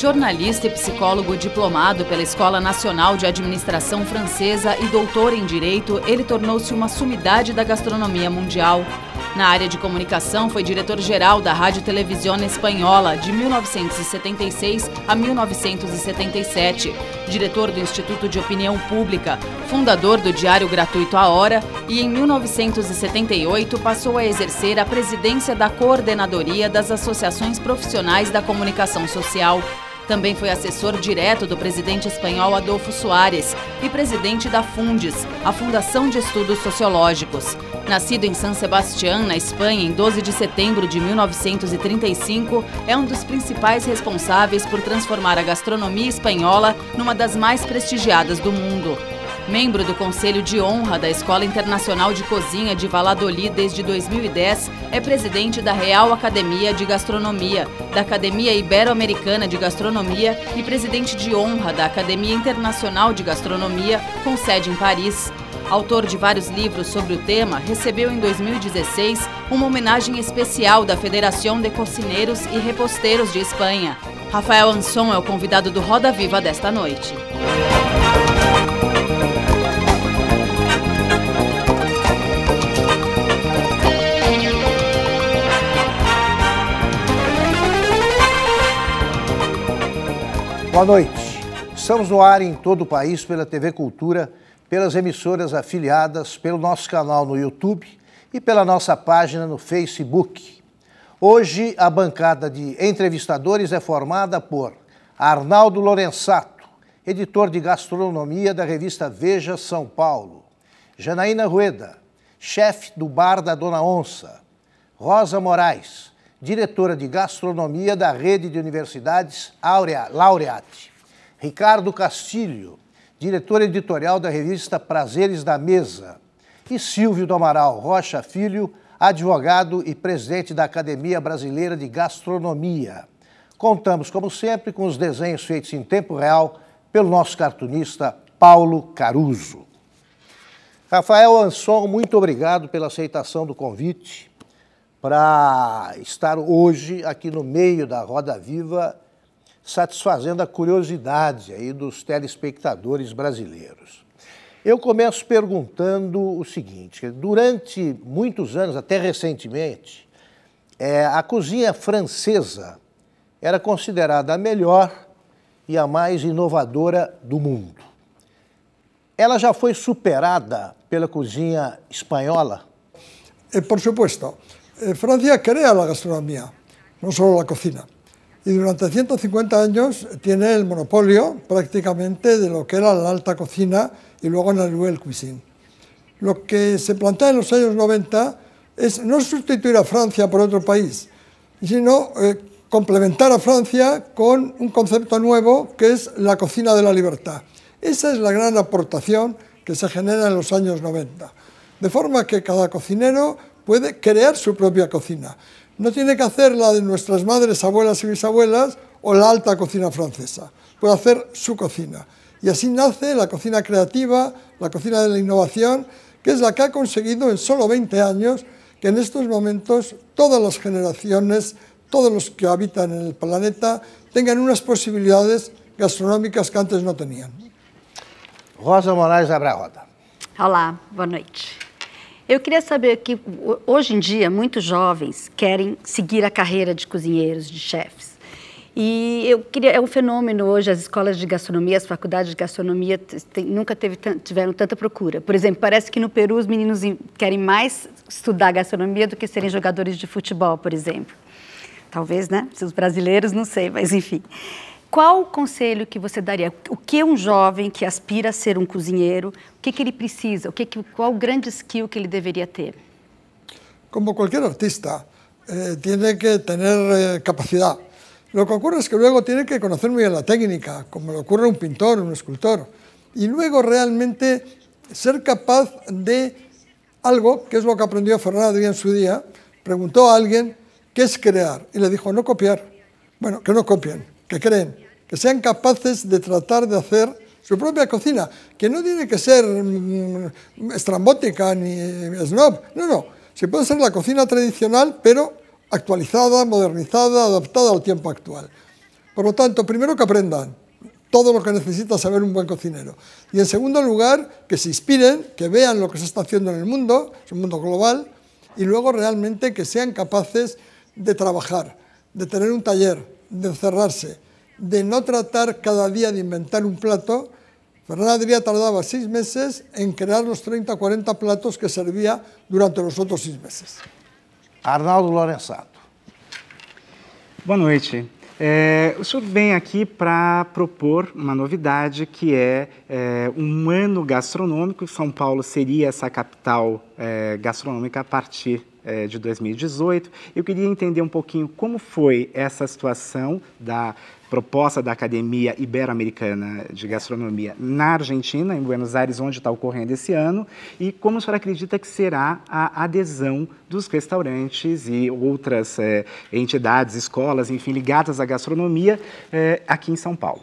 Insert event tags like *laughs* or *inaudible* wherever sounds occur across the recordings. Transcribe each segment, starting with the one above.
jornalista e psicólogo diplomado pela Escola Nacional de Administração Francesa e doutor em Direito, ele tornou-se uma sumidade da gastronomia mundial. Na área de comunicação, foi diretor-geral da Rádio Televisión Espanhola de 1976 a 1977, diretor do Instituto de Opinião Pública, fundador do Diário Gratuito A Hora e, em 1978, passou a exercer a presidência da Coordenadoria das Associações Profissionais da Comunicação Social. Também foi assessor direto do presidente espanhol Adolfo Soares e presidente da Fundes, a Fundação de Estudos Sociológicos. Nascido em San Sebastián, na Espanha, em 12 de setembro de 1935, é um dos principais responsáveis por transformar a gastronomia espanhola numa das mais prestigiadas do mundo. Membro do Conselho de Honra da Escola Internacional de Cozinha de Valladolid desde 2010, é presidente da Real Academia de Gastronomia, da Academia Ibero-Americana de Gastronomia e presidente de honra da Academia Internacional de Gastronomia, com sede em Paris. Autor de vários livros sobre o tema, recebeu em 2016 uma homenagem especial da Federação de Cocineiros e Reposteiros de Espanha. Rafael Anson é o convidado do Roda Viva desta noite. Boa noite. Estamos no ar em todo o país pela TV Cultura, pelas emissoras afiliadas, pelo nosso canal no YouTube e pela nossa página no Facebook. Hoje, a bancada de entrevistadores é formada por Arnaldo Lorenzato, editor de gastronomia da revista Veja São Paulo, Janaína Rueda, chefe do Bar da Dona Onça, Rosa Moraes, diretora de gastronomia da Rede de Universidades Aurea, Laureate. Ricardo Castilho, diretor editorial da revista Prazeres da Mesa. E Silvio do Amaral Rocha Filho, advogado e presidente da Academia Brasileira de Gastronomia. Contamos, como sempre, com os desenhos feitos em tempo real pelo nosso cartunista Paulo Caruso. Rafael Anson, muito obrigado pela aceitação do convite para estar hoje aqui no meio da Roda Viva, satisfazendo a curiosidade aí dos telespectadores brasileiros. Eu começo perguntando o seguinte: durante muitos anos, até recentemente, é, a cozinha francesa era considerada a melhor e a mais inovadora do mundo. Ela já foi superada pela cozinha espanhola? é Por supuesto. Eh, Francia crea la gastronomía, no solo la cocina. Y durante 150 años tiene el monopolio prácticamente de lo que era la alta cocina y luego la nouvelle cuisine. Lo que se plantea en los años 90 es no sustituir a Francia por otro país, sino eh, complementar a Francia con un concepto nuevo que es la cocina de la libertad. Esa es la gran aportación que se genera en los años 90. De forma que cada cocinero puede crear su propia cocina. No tiene que hacer la de nuestras madres, abuelas y bisabuelas o la alta cocina francesa. Puede hacer su cocina. Y así nace la cocina creativa, la cocina de la innovación, que es la que ha conseguido en solo 20 años que en estos momentos todas las generaciones, todos los que habitan en el planeta, tengan unas posibilidades gastronómicas que antes no tenían. Rosa Moraes Abragota. Hola, buenas noite. Eu queria saber que hoje em dia muitos jovens querem seguir a carreira de cozinheiros, de chefes. E eu queria, é um fenômeno hoje, as escolas de gastronomia, as faculdades de gastronomia tem, nunca teve, tiveram tanta procura. Por exemplo, parece que no Peru os meninos querem mais estudar gastronomia do que serem jogadores de futebol, por exemplo. Talvez, né? Se os brasileiros, não sei, mas enfim. ¿Cuál consejo que você daría? ¿Qué que um joven que aspira a ser un um cocinero? ¿Qué que, que ele precisa? O que, que skill que ele deveria ter? Como cualquier artista, eh, tiene que tener eh, capacidad. Lo que ocurre es que luego tiene que conocer muy bien la técnica, como le ocurre a un pintor, un escultor, y luego realmente ser capaz de algo, que es lo que aprendió Fernando en su día, preguntó a alguien, ¿qué es crear? Y le dijo, no copiar. Bueno, que no copien que creen, que sean capaces de tratar de hacer su propia cocina, que no tiene que ser mm, estrambótica ni eh, snob, no, no, se puede ser la cocina tradicional, pero actualizada, modernizada, adaptada al tiempo actual. Por lo tanto, primero que aprendan todo lo que necesita saber un buen cocinero. Y en segundo lugar, que se inspiren, que vean lo que se está haciendo en el mundo, es un mundo global, y luego realmente que sean capaces de trabajar, de tener un taller, de cerrarse, de no tratar cada día de inventar un plato, Ferran Adrià tardaba seis meses en crear los 30 40 platos que servía durante los otros seis meses. Arnaldo Lorenzato. Boa noite. É, o senhor vem aqui para propor uma novidade que é, é, um ano gastronômico. São Paulo seria essa capital é, gastronômica a partir é, de 2018. Eu queria entender um pouquinho como foi essa situação da proposta da Academia Ibero-Americana de Gastronomia na Argentina, em Buenos Aires, onde está ocorrendo esse ano, e como o senhor acredita que será a adesão dos restaurantes e outras é, entidades, escolas, enfim, ligadas à gastronomia é, aqui em São Paulo?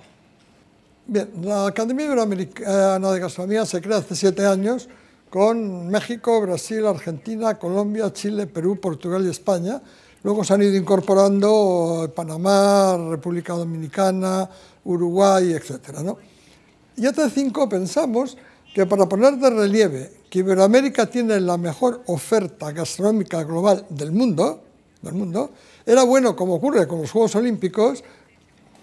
Bien, la Academia Iberoamericana de Gastronomía se crea hace siete años. con México, Brasil, Argentina, Colombia, Chile, Perú, Portugal y España. Luego se han ido incorporando Panamá, República Dominicana, Uruguay, etc. ¿no? Y hasta este cinco pensamos que para poner de relieve que Iberoamérica tiene la mejor oferta gastronómica global del mundo, del mundo, era bueno, como ocurre con los Juegos Olímpicos,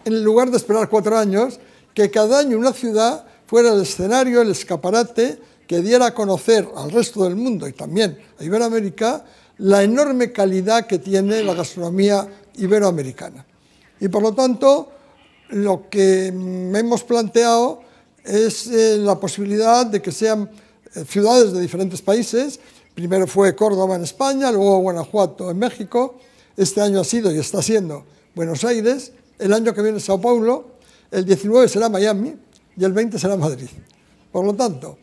en lugar de esperar cuatro años, que cada año una ciudad fuera el escenario, el escaparate, que diera a conocer al resto del mundo y también a Iberoamérica la enorme calidad que tiene la gastronomía iberoamericana. Y por lo tanto, lo que hemos planteado es eh, la posibilidad de que sean eh, ciudades de diferentes países. Primero fue Córdoba en España, luego Guanajuato en México. Este año ha sido y está siendo Buenos Aires. El año que viene Sao Paulo. El 19 será Miami y el 20 será Madrid. Por lo tanto,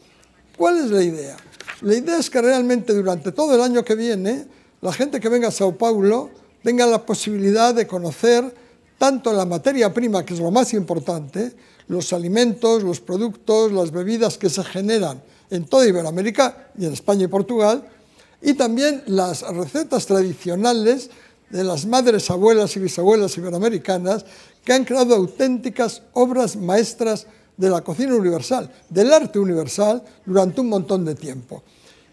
¿Cuál es la idea? La idea es que realmente durante todo el año que viene, la gente que venga a Sao Paulo tenga la posibilidad de conocer tanto la materia prima, que es lo más importante, los alimentos, los productos, las bebidas que se generan en toda Iberoamérica y en España y Portugal, y también las recetas tradicionales de las madres, abuelas y bisabuelas iberoamericanas que han creado auténticas obras maestras de la cocina universal, del arte universal, durante un montón de tiempo.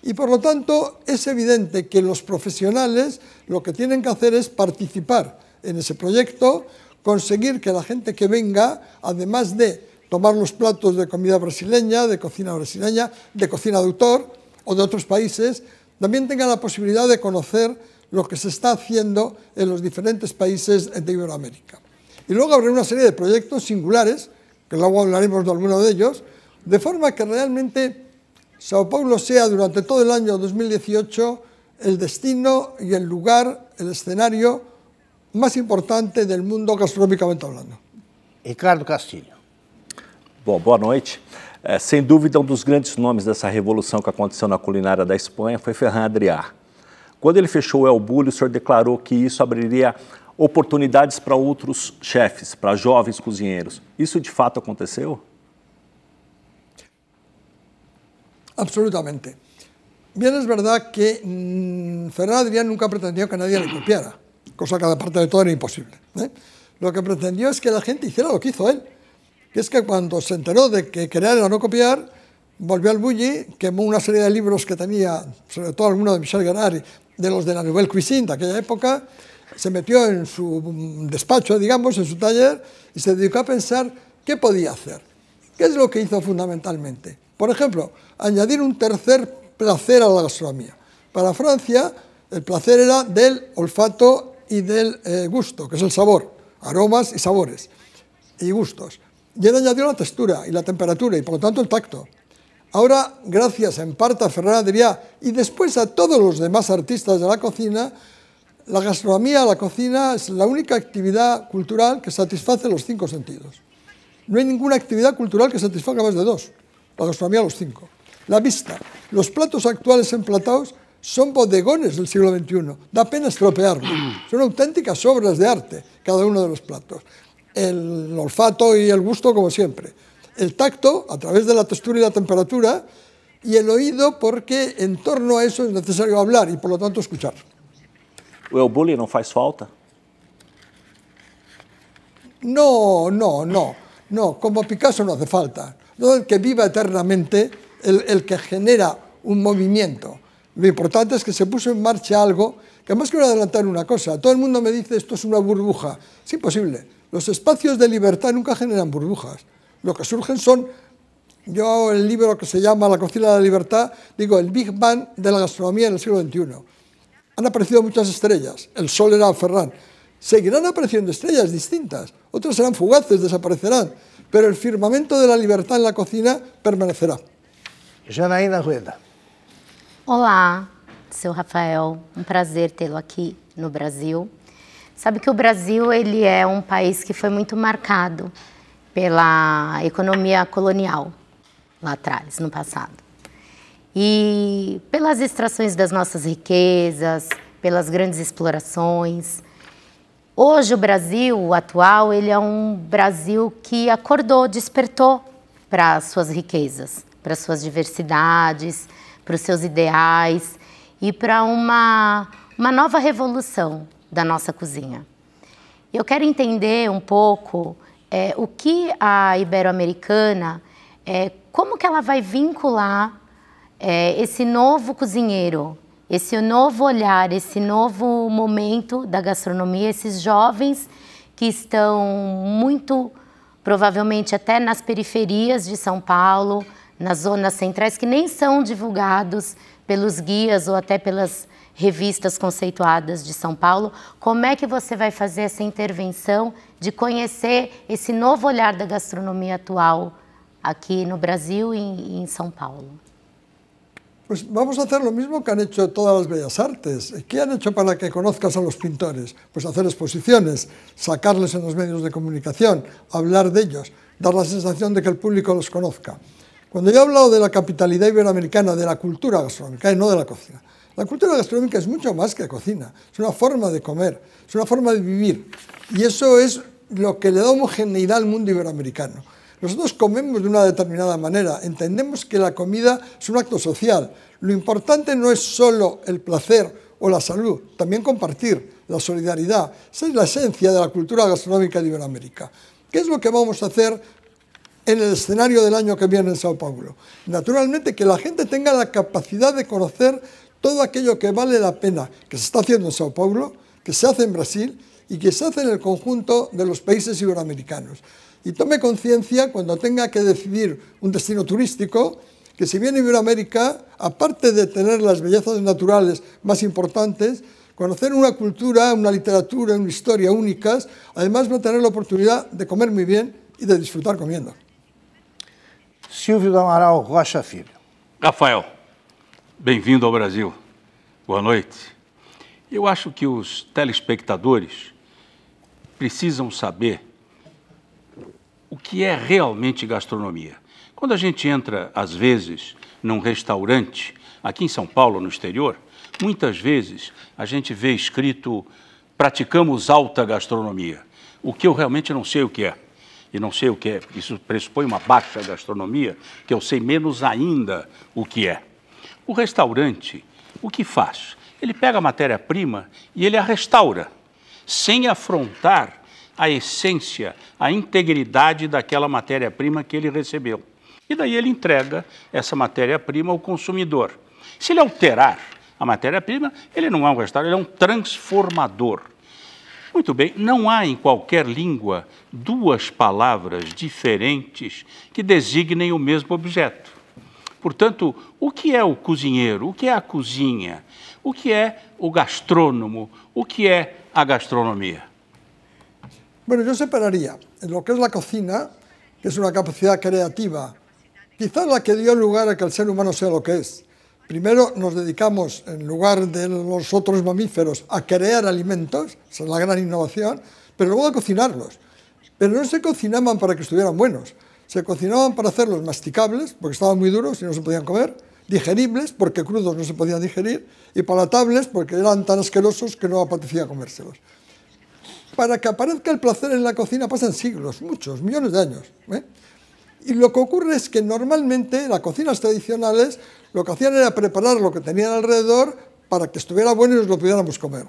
Y por lo tanto es evidente que los profesionales lo que tienen que hacer es participar en ese proyecto, conseguir que la gente que venga, además de tomar los platos de comida brasileña, de cocina brasileña, de cocina de autor o de otros países, también tenga la posibilidad de conocer lo que se está haciendo en los diferentes países de Iberoamérica. Y luego habrá una serie de proyectos singulares que luego hablaremos de alguno de ellos, de forma que realmente Sao Paulo sea durante todo el año 2018 el destino y el lugar, el escenario más importante del mundo gastronómicamente hablando. Ricardo Castillo. Bom, boa noite. sem dúvida, um dos grandes nomes dessa revolução que aconteceu na culinária da Espanha foi Ferran Adrià. Quando ele fechou o El Bulli, o senhor declarou que isso abriria oportunidades para otros chefs, para jóvenes cocineros. ¿Eso, de fato aconteceu? Absolutamente. Bien, es verdad que mmm, Ferran Adrián nunca pretendió que nadie le copiara, cosa que aparte parte de todo era imposible. ¿eh? Lo que pretendió es que la gente hiciera lo que hizo él, que es que cuando se enteró de que crear era no copiar, volvió al Bulli, quemó una serie de libros que tenía, sobre todo alguno de Michel Gerard, de los de la Nouvelle Cuisine de aquella época, se metió en su despacho, digamos, en su taller, y se dedicó a pensar qué podía hacer. ¿Qué es lo que hizo fundamentalmente? Por ejemplo, añadir un tercer placer a la gastronomía. Para Francia, el placer era del olfato y del eh, gusto, que es el sabor, aromas y sabores y gustos. Y él añadió la textura y la temperatura y por lo tanto el tacto. Ahora, gracias en parte a Ferrara diría, y después a todos los demás artistas de la cocina, la gastronomía, la cocina, es la única actividad cultural que satisface los cinco sentidos. No hay ninguna actividad cultural que satisfaga más de dos. La gastronomía, los cinco. La vista. Los platos actuales emplatados son bodegones del siglo XXI. Da pena estropearlos. Son auténticas obras de arte, cada uno de los platos. El olfato y el gusto, como siempre. El tacto, a través de la textura y la temperatura. Y el oído, porque en torno a eso es necesario hablar y, por lo tanto, escuchar. El bullying no hace falta? No, no, no. No, como Picasso no hace falta. No el que viva eternamente, el, el que genera un movimiento. Lo importante es que se puso en marcha algo, que más quiero adelantar una cosa. Todo el mundo me dice esto es una burbuja. Es imposible. Los espacios de libertad nunca generan burbujas. Lo que surgen son yo el libro que se llama La cocina de la libertad, digo, el Big Bang de la gastronomía en el siglo XXI. han aparecido muchas estrellas. El Sol era Ferran. Seguirán apareciendo estrellas distintas. Otras serán fugaces, desaparecerán. Pero el firmamento de la libertad en la cocina permanecerá. Janaína Rueda. Olá, seu Rafael. Um prazer tê-lo aqui no Brasil. Sabe que o Brasil ele é um país que foi muito marcado pela economia colonial lá atrás, no passado e pelas extrações das nossas riquezas, pelas grandes explorações. Hoje o Brasil o atual, ele é um Brasil que acordou, despertou para suas riquezas, para suas diversidades, para os seus ideais e para uma, uma nova revolução da nossa cozinha. Eu quero entender um pouco é, o que a Ibero-Americana, é, como que ela vai vincular é, esse novo cozinheiro, esse novo olhar, esse novo momento da gastronomia, esses jovens que estão muito provavelmente até nas periferias de São Paulo, nas zonas centrais que nem são divulgados pelos guias ou até pelas revistas conceituadas de São Paulo. Como é que você vai fazer essa intervenção de conhecer esse novo olhar da gastronomia atual aqui no Brasil e em São Paulo? Pues vamos a hacer lo mismo que han hecho todas las bellas artes. ¿Qué han hecho para que conozcas a los pintores? Pues hacer exposiciones, sacarles en los medios de comunicación, hablar de ellos, dar la sensación de que el público los conozca. Cuando yo he hablado de la capitalidad iberoamericana, de la cultura gastronómica y no de la cocina, la cultura gastronómica es mucho más que cocina, es una forma de comer, es una forma de vivir. Y eso es lo que le da homogeneidad al mundo iberoamericano. Nosotros comemos de una determinada manera, entendemos que la comida es un acto social. Lo importante no es solo el placer o la salud, también compartir, la solidaridad. Esa es la esencia de la cultura gastronómica de Iberoamérica. ¿Qué es lo que vamos a hacer en el escenario del año que viene en Sao Paulo? Naturalmente que la gente tenga la capacidad de conocer todo aquello que vale la pena, que se está haciendo en Sao Paulo, que se hace en Brasil y que se hace en el conjunto de los países iberoamericanos y tome conciencia cuando tenga que decidir un destino turístico que si viene a América, aparte de tener las bellezas naturales más importantes, conocer una cultura, una literatura, una historia únicas, además va a tener la oportunidad de comer muy bien y de disfrutar comiendo. Silvio de Amaral Rocha Filho. Rafael, bienvenido vindo Brasil. Boa noite. Eu acho que os telespectadores precisam saber o que é realmente gastronomia. Quando a gente entra, às vezes, num restaurante, aqui em São Paulo, no exterior, muitas vezes a gente vê escrito praticamos alta gastronomia, o que eu realmente não sei o que é. E não sei o que é, isso pressupõe uma baixa gastronomia, que eu sei menos ainda o que é. O restaurante, o que faz? Ele pega a matéria-prima e ele a restaura, sem afrontar a essência, a integridade daquela matéria-prima que ele recebeu. E daí ele entrega essa matéria-prima ao consumidor. Se ele alterar a matéria-prima, ele não é um restaurador, ele é um transformador. Muito bem, não há em qualquer língua duas palavras diferentes que designem o mesmo objeto. Portanto, o que é o cozinheiro? O que é a cozinha? O que é o gastrônomo? O que é a gastronomia? Bueno, yo separaría en lo que es la cocina, que es una capacidad creativa, quizás la que dio lugar a que el ser humano sea lo que es. Primero nos dedicamos, en lugar de los otros mamíferos, a crear alimentos, esa es la gran innovación, pero luego a cocinarlos. Pero no se cocinaban para que estuvieran buenos, se cocinaban para hacerlos masticables, porque estaban muy duros y no se podían comer, digeribles, porque crudos no se podían digerir, y palatables, porque eran tan asquerosos que no apetecía comérselos para que aparezca el placer en la cocina pasan siglos, muchos, millones de años. ¿eh? Y lo que ocurre es que normalmente las cocinas tradicionales lo que hacían era preparar lo que tenían alrededor para que estuviera bueno y nos lo pudiéramos comer.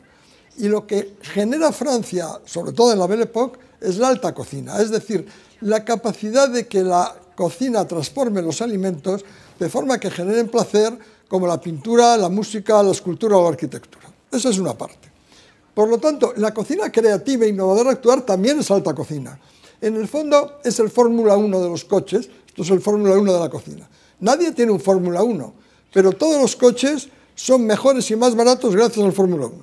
Y lo que genera Francia, sobre todo en la Belle Époque, es la alta cocina, es decir, la capacidad de que la cocina transforme los alimentos de forma que generen placer como la pintura, la música, la escultura o la arquitectura. Esa es una parte. Por lo tanto, la cocina creativa e innovadora actuar también es alta cocina. En el fondo es el Fórmula 1 de los coches, esto es el Fórmula 1 de la cocina. Nadie tiene un Fórmula 1, pero todos los coches son mejores y más baratos gracias al Fórmula 1.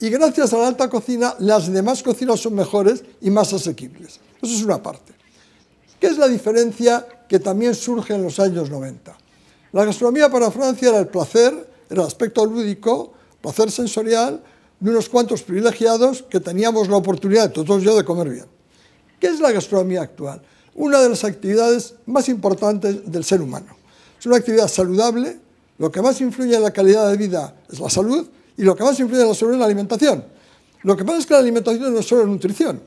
Y gracias a la alta cocina, las demás cocinas son mejores y más asequibles. Eso es una parte. ¿Qué es la diferencia que también surge en los años 90? La gastronomía para Francia era el placer, era el aspecto lúdico, placer sensorial, de unos cuantos privilegiados que teníamos la oportunidad, todos yo, de comer bien. ¿Qué es la gastronomía actual? Una de las actividades más importantes del ser humano. Es una actividad saludable, lo que más influye en la calidad de vida es la salud y lo que más influye en la salud es la alimentación. Lo que pasa es que la alimentación no es solo nutrición.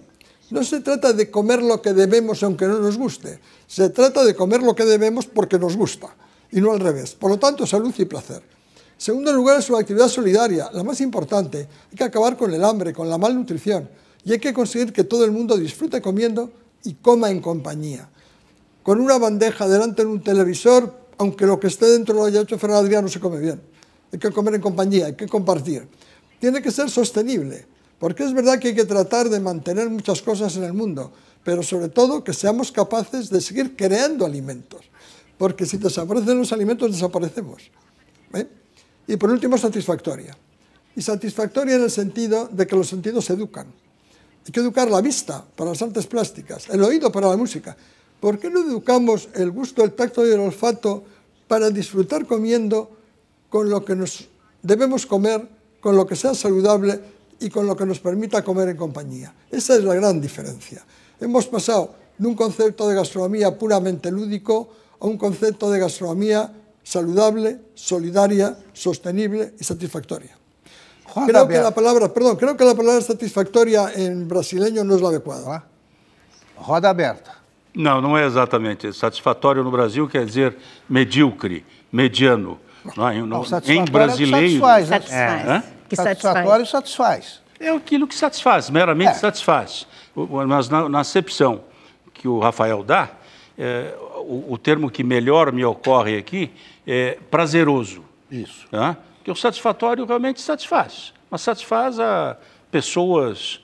No se trata de comer lo que debemos aunque no nos guste. Se trata de comer lo que debemos porque nos gusta y no al revés. Por lo tanto, salud y placer. Segundo lugar, es su actividad solidaria, la más importante. Hay que acabar con el hambre, con la malnutrición y hay que conseguir que todo el mundo disfrute comiendo y coma en compañía. Con una bandeja delante de un televisor, aunque lo que esté dentro lo haya hecho Ferran no se come bien. Hay que comer en compañía, hay que compartir. Tiene que ser sostenible, porque es verdad que hay que tratar de mantener muchas cosas en el mundo, pero sobre todo que seamos capaces de seguir creando alimentos, porque si desaparecen los alimentos, desaparecemos. Y por último, satisfactoria. Y satisfactoria en el sentido de que los sentidos se educan. Hay que educar la vista para las artes plásticas, el oído para la música. ¿Por qué no educamos el gusto, el tacto y el olfato para disfrutar comiendo con lo que nos debemos comer, con lo que sea saludable y con lo que nos permita comer en compañía? Esa es la gran diferencia. Hemos pasado de un concepto de gastronomía puramente lúdico a un concepto de gastronomía saludable, solidaria, sostenible y satisfactoria. Juan creo Gabriel. que la palabra, perdón, creo que la palabra satisfactoria en brasileño no es la adecuada. Roda aberta. Não, não é exatamente. Satisfatório no Brasil quer dizer medíocre, mediano. Não, é? não, em é brasileiro. satisfaz, né? satisfaz. É. Que satisfatório satisfaz. É aquilo que satisfaz, meramente é. satisfaz. Mas na, na acepção que o Rafael dá, é, o, termo que melhor me ocorre aqui é prazeroso. Isso. Né? Porque o satisfatório realmente satisfaz, mas satisfaz a pessoas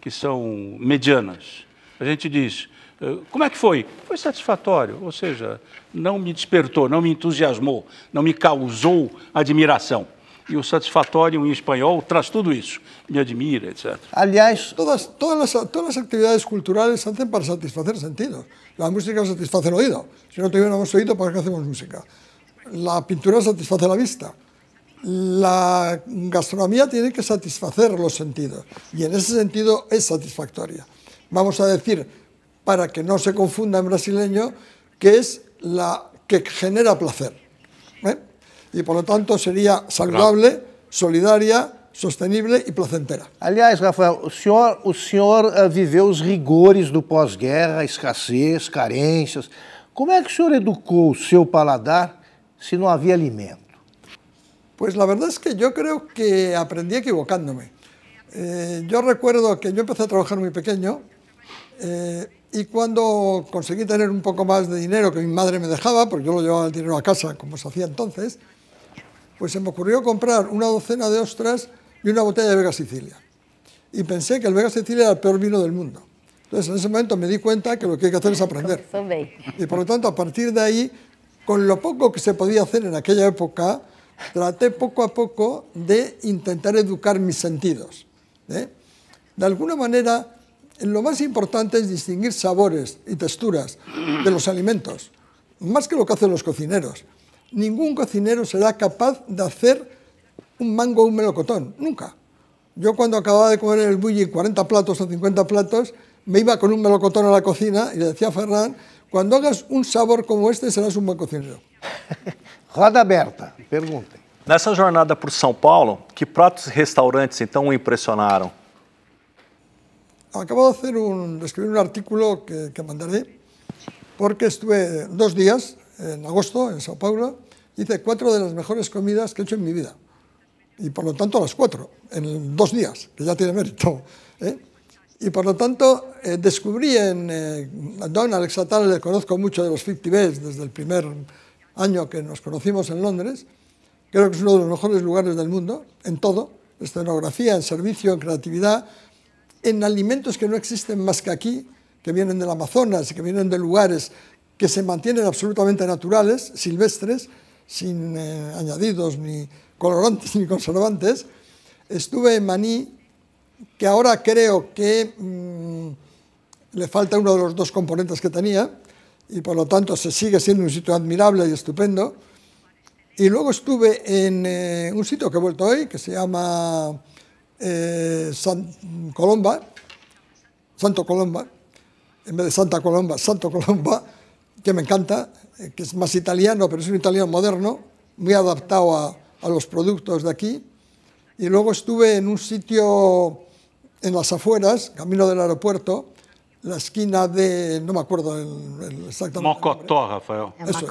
que são medianas. A gente diz, eh, como é que foi? Foi satisfatório, ou seja, não me despertou, não me entusiasmou, não me causou admiração. Y e el satisfactorio en em español traz todo eso, Me admira, etc. Aliás... Todas, todas, las, todas las actividades culturales se hacen para satisfacer sentidos. La música satisface el oído. Si no tenemos oído, ¿para qué hacemos música? La pintura satisface la vista. La gastronomía tiene que satisfacer los sentidos. Y en ese sentido es satisfactoria. Vamos a decir, para que no se confunda en brasileño, que es la que genera placer y por lo tanto sería saludable, solidaria, sostenible y placentera. Aliás, Rafael, o senhor, o senhor eh, viveu os rigores do pós-guerra, escassez, ¿Cómo Como que o senhor educou o paladar si no había alimento? Pues la verdad es que yo creo que aprendí equivocándome. Eh, yo recuerdo que yo empecé a trabajar muy pequeño eh, y cuando conseguí tener un poco más de dinero que mi madre me dejaba, porque yo lo llevaba el dinero a casa, como se hacía entonces, pues se me ocurrió comprar una docena de ostras y una botella de Vega Sicilia. Y pensé que el Vega Sicilia era el peor vino del mundo. Entonces, en ese momento me di cuenta que lo que hay que hacer es aprender. Y por lo tanto, a partir de ahí, con lo poco que se podía hacer en aquella época, traté poco a poco de intentar educar mis sentidos. ¿eh? De alguna manera, lo más importante es distinguir sabores y texturas de los alimentos, más que lo que hacen los cocineros ningún cocinero será capaz de hacer un mango o un melocotón, nunca. Yo cuando acababa de comer el bulli 40 platos o 50 platos, me iba con un melocotón a la cocina y le decía a Ferran, cuando hagas un sabor como este serás un buen cocinero. *laughs* Roda aberta, En Nessa jornada por São Paulo, que platos y e restaurantes então o impressionaram? Acabo de hacer un, escribir un artículo que, que mandaré porque estuve dos días en agosto, en Sao Paulo, hice cuatro de las mejores comidas que he hecho en mi vida. Y por lo tanto las cuatro, en dos días, que ya tiene mérito. ¿eh? Y por lo tanto eh, descubrí en Donald eh, Don Alex le conozco mucho de los 50 Best desde el primer año que nos conocimos en Londres, creo que es uno de los mejores lugares del mundo, en todo, en escenografía, en servicio, en creatividad, en alimentos que no existen más que aquí, que vienen del Amazonas, que vienen de lugares que se mantienen absolutamente naturales, silvestres, sin eh, añadidos ni colorantes *laughs* ni conservantes. Estuve en Maní, que ahora creo que mm, le falta uno de los dos componentes que tenía, y por lo tanto se sigue siendo un sitio admirable y estupendo. Y luego estuve en eh, un sitio que he vuelto hoy, que se llama eh, Colomba, Santo Colomba, en vez de Santa Colomba, Santo Colomba, que me encanta, eh, que es más italiano, pero es un italiano moderno, muy adaptado a, a los productos de aquí. Y luego estuve en un sitio en las afueras, camino del aeropuerto, la esquina de, no me acuerdo el, el exactamente. Mocotó, Rafael. Eso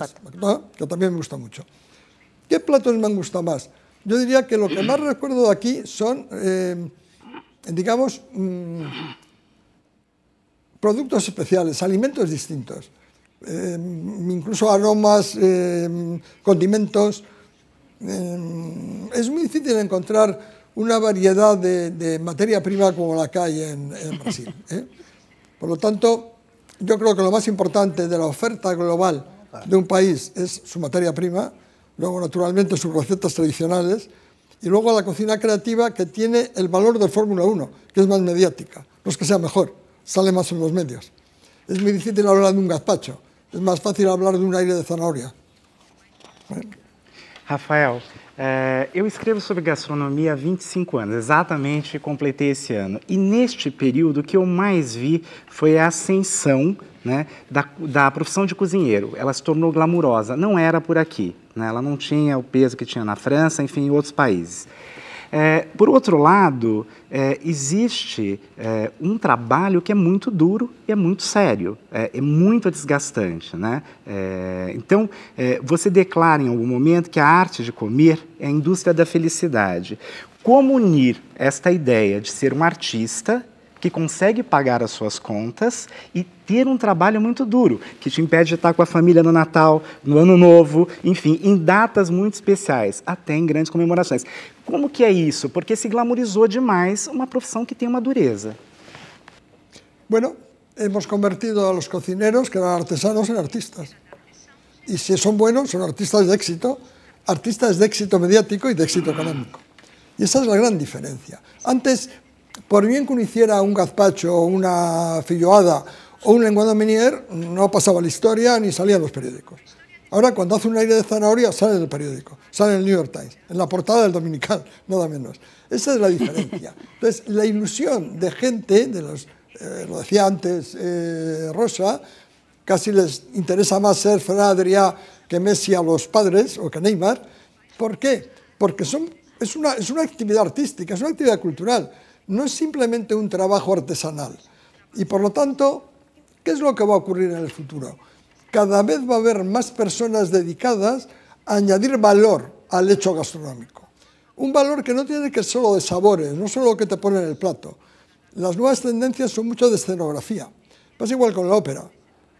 que también me gusta mucho. ¿Qué platos me han gustado más? Yo diría que lo que más recuerdo de aquí son, eh, digamos, mm, productos especiales, alimentos distintos. Em, incluso aromas, em, condimentos. Em, es muy difícil encontrar una variedad de, materia prima como la que hay en, en Brasil. ¿eh? Por lo tanto, yo creo que lo más importante de la oferta global de un país es su materia prima, luego naturalmente sus recetas tradicionales y luego la cocina creativa que tiene el valor de Fórmula 1, que es más mediática, no es que sea mejor, sale más en los medios. Es muy difícil hablar de un gazpacho, es más fácil hablar de un aire de zanahoria. Rafael, é, eu escrevo sobre gastronomia há 25 anos, exatamente completei esse ano. E neste período, o que eu mais vi foi a ascensão né, da, da profissão de cozinheiro. Ela se tornou glamurosa. Não era por aqui. Né? Ela não tinha o peso que tinha na França, enfim, em outros países. É, por outro lado, é, existe é, um trabalho que é muito duro e é muito sério, é, é muito desgastante. Né? É, então, é, você declara em algum momento que a arte de comer é a indústria da felicidade. Como unir esta ideia de ser um artista que consegue pagar as suas contas e ter um trabalho muito duro, que te impede de estar com a família no Natal, no Ano Novo, enfim, em datas muito especiais, até em grandes comemorações. ¿Cómo que es eso? Porque se glamorizó demais una profesión que tiene una dureza. Bueno, hemos convertido a los cocineros, que eran artesanos, en artistas. Y si son buenos, son artistas de éxito, artistas de éxito mediático y de éxito económico. Y esa es la gran diferencia. Antes, por bien que uno hiciera un gazpacho, o una filloada o un lenguado minier, no pasaba la historia ni salían los periódicos. Ahora cuando hace un aire de zanahoria sale en el periódico, sale en el New York Times, en la portada del Dominical, *laughs* nada menos. Esa es la diferencia. *laughs* Entonces, la ilusión de gente, de los, eh, lo decía antes eh, Rosa, casi les interesa más ser Fradria que Messi a los padres o que Neymar. ¿Por qué? Porque es una actividad artística, es una actividad cultural, no es simplemente un trabajo artesanal. Y por lo tanto, ¿qué es lo que va a ocurrir en el futuro? cada vez va a haber más personas dedicadas a añadir valor al hecho gastronómico. Un valor que no tiene que ser solo de sabores, no solo lo que te ponen en el plato. Las nuevas tendencias son mucho de escenografía. Pasa igual con la ópera.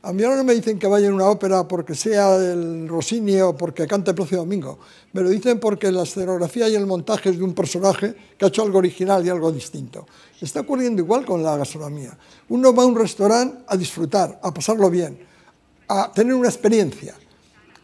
A mí ahora no me dicen que vaya a una ópera porque sea el Rossini o porque cante el próximo Domingo. Me lo dicen porque la escenografía y el montaje es de un personaje que ha hecho algo original y algo distinto. Está ocurriendo igual con la gastronomía. Uno va a un restaurante a disfrutar, a pasarlo bien a tener una experiencia.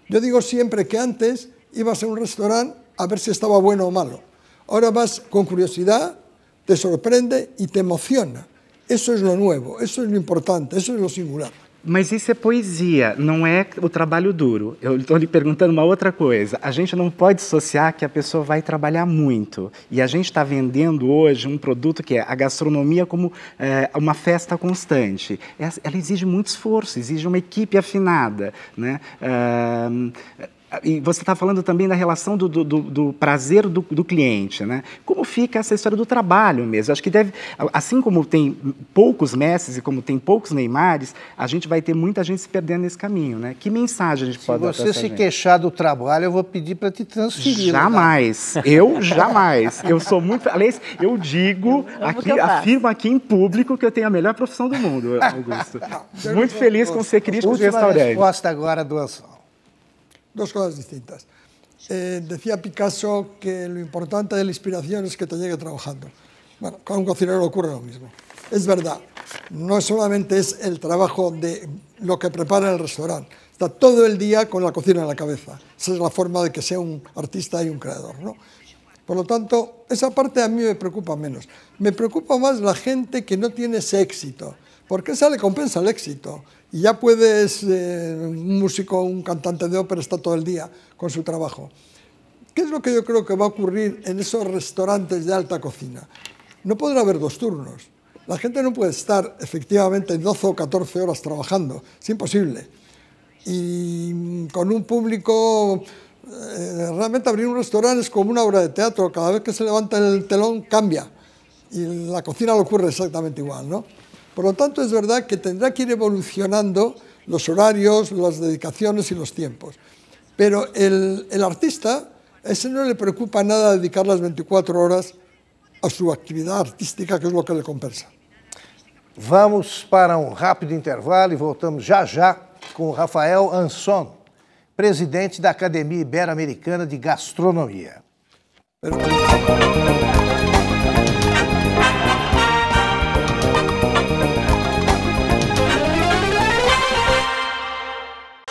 Yo digo siempre que antes ibas a un restaurante a ver si estaba bueno o malo. Ahora vas con curiosidad, te sorprende y te emociona. Eso es lo nuevo, eso es lo importante, eso es lo singular. Mas isso é poesia, não é o trabalho duro. Eu estou lhe perguntando uma outra coisa. A gente não pode associar que a pessoa vai trabalhar muito. E a gente está vendendo hoje um produto que é a gastronomia como é, uma festa constante. Ela exige muito esforço, exige uma equipe afinada. Né? E você está falando também da relação do, do, do prazer do, do, cliente, né? Como fica essa história do trabalho mesmo? Acho que deve, assim como tem poucos Messi e como tem poucos Neymares, a gente vai ter muita gente se perdendo nesse caminho, né? Que mensagem a gente se pode dar? Se você se gente? queixar do trabalho, eu vou pedir para te transferir. Né? Jamais, tá? eu *laughs* jamais. Eu sou muito, aliás, eu digo eu aqui, eu afirmo aqui em público que eu tenho a melhor profissão do mundo, *laughs* Augusto. muito feliz com ser crítico de restaurante. Resposta agora do Anson. dos cosas distintas. Eh, decía Picasso que lo importante de la inspiración es que te llegue trabajando. Bueno, con un cocinero ocurre lo mismo. Es verdad, no solamente es el trabajo de lo que prepara el restaurante, está todo el día con la cocina en la cabeza. Esa es la forma de que sea un artista y un creador. Por lo tanto, esa parte a mí me preocupa menos. Me preocupa más la gente que no tiene ese éxito, porque esa le compensa el éxito. Y ya puedes, eh, un músico, un cantante de ópera está todo el día con su trabajo. ¿Qué es lo que yo creo que va a ocurrir en esos restaurantes de alta cocina? No podrá haber dos turnos. La gente no puede estar efectivamente 12 o 14 horas trabajando, es imposible. Y mm, con un público, eh, realmente abrir un restaurante es como una obra de teatro, cada vez que se levanta el telón cambia. Y la cocina lo ocurre exactamente igual, ¿no? Por lo tanto, es verdad que tendrá que ir evolucionando los horarios, las dedicaciones y los tiempos. Pero el, el artista, a ese no le preocupa nada dedicar las 24 horas a su actividad artística, que es lo que le compensa. Vamos para um rápido intervalo e voltamos já já com Rafael Anson, presidente da Academia Ibero-Americana de Gastronomia. Perfeito.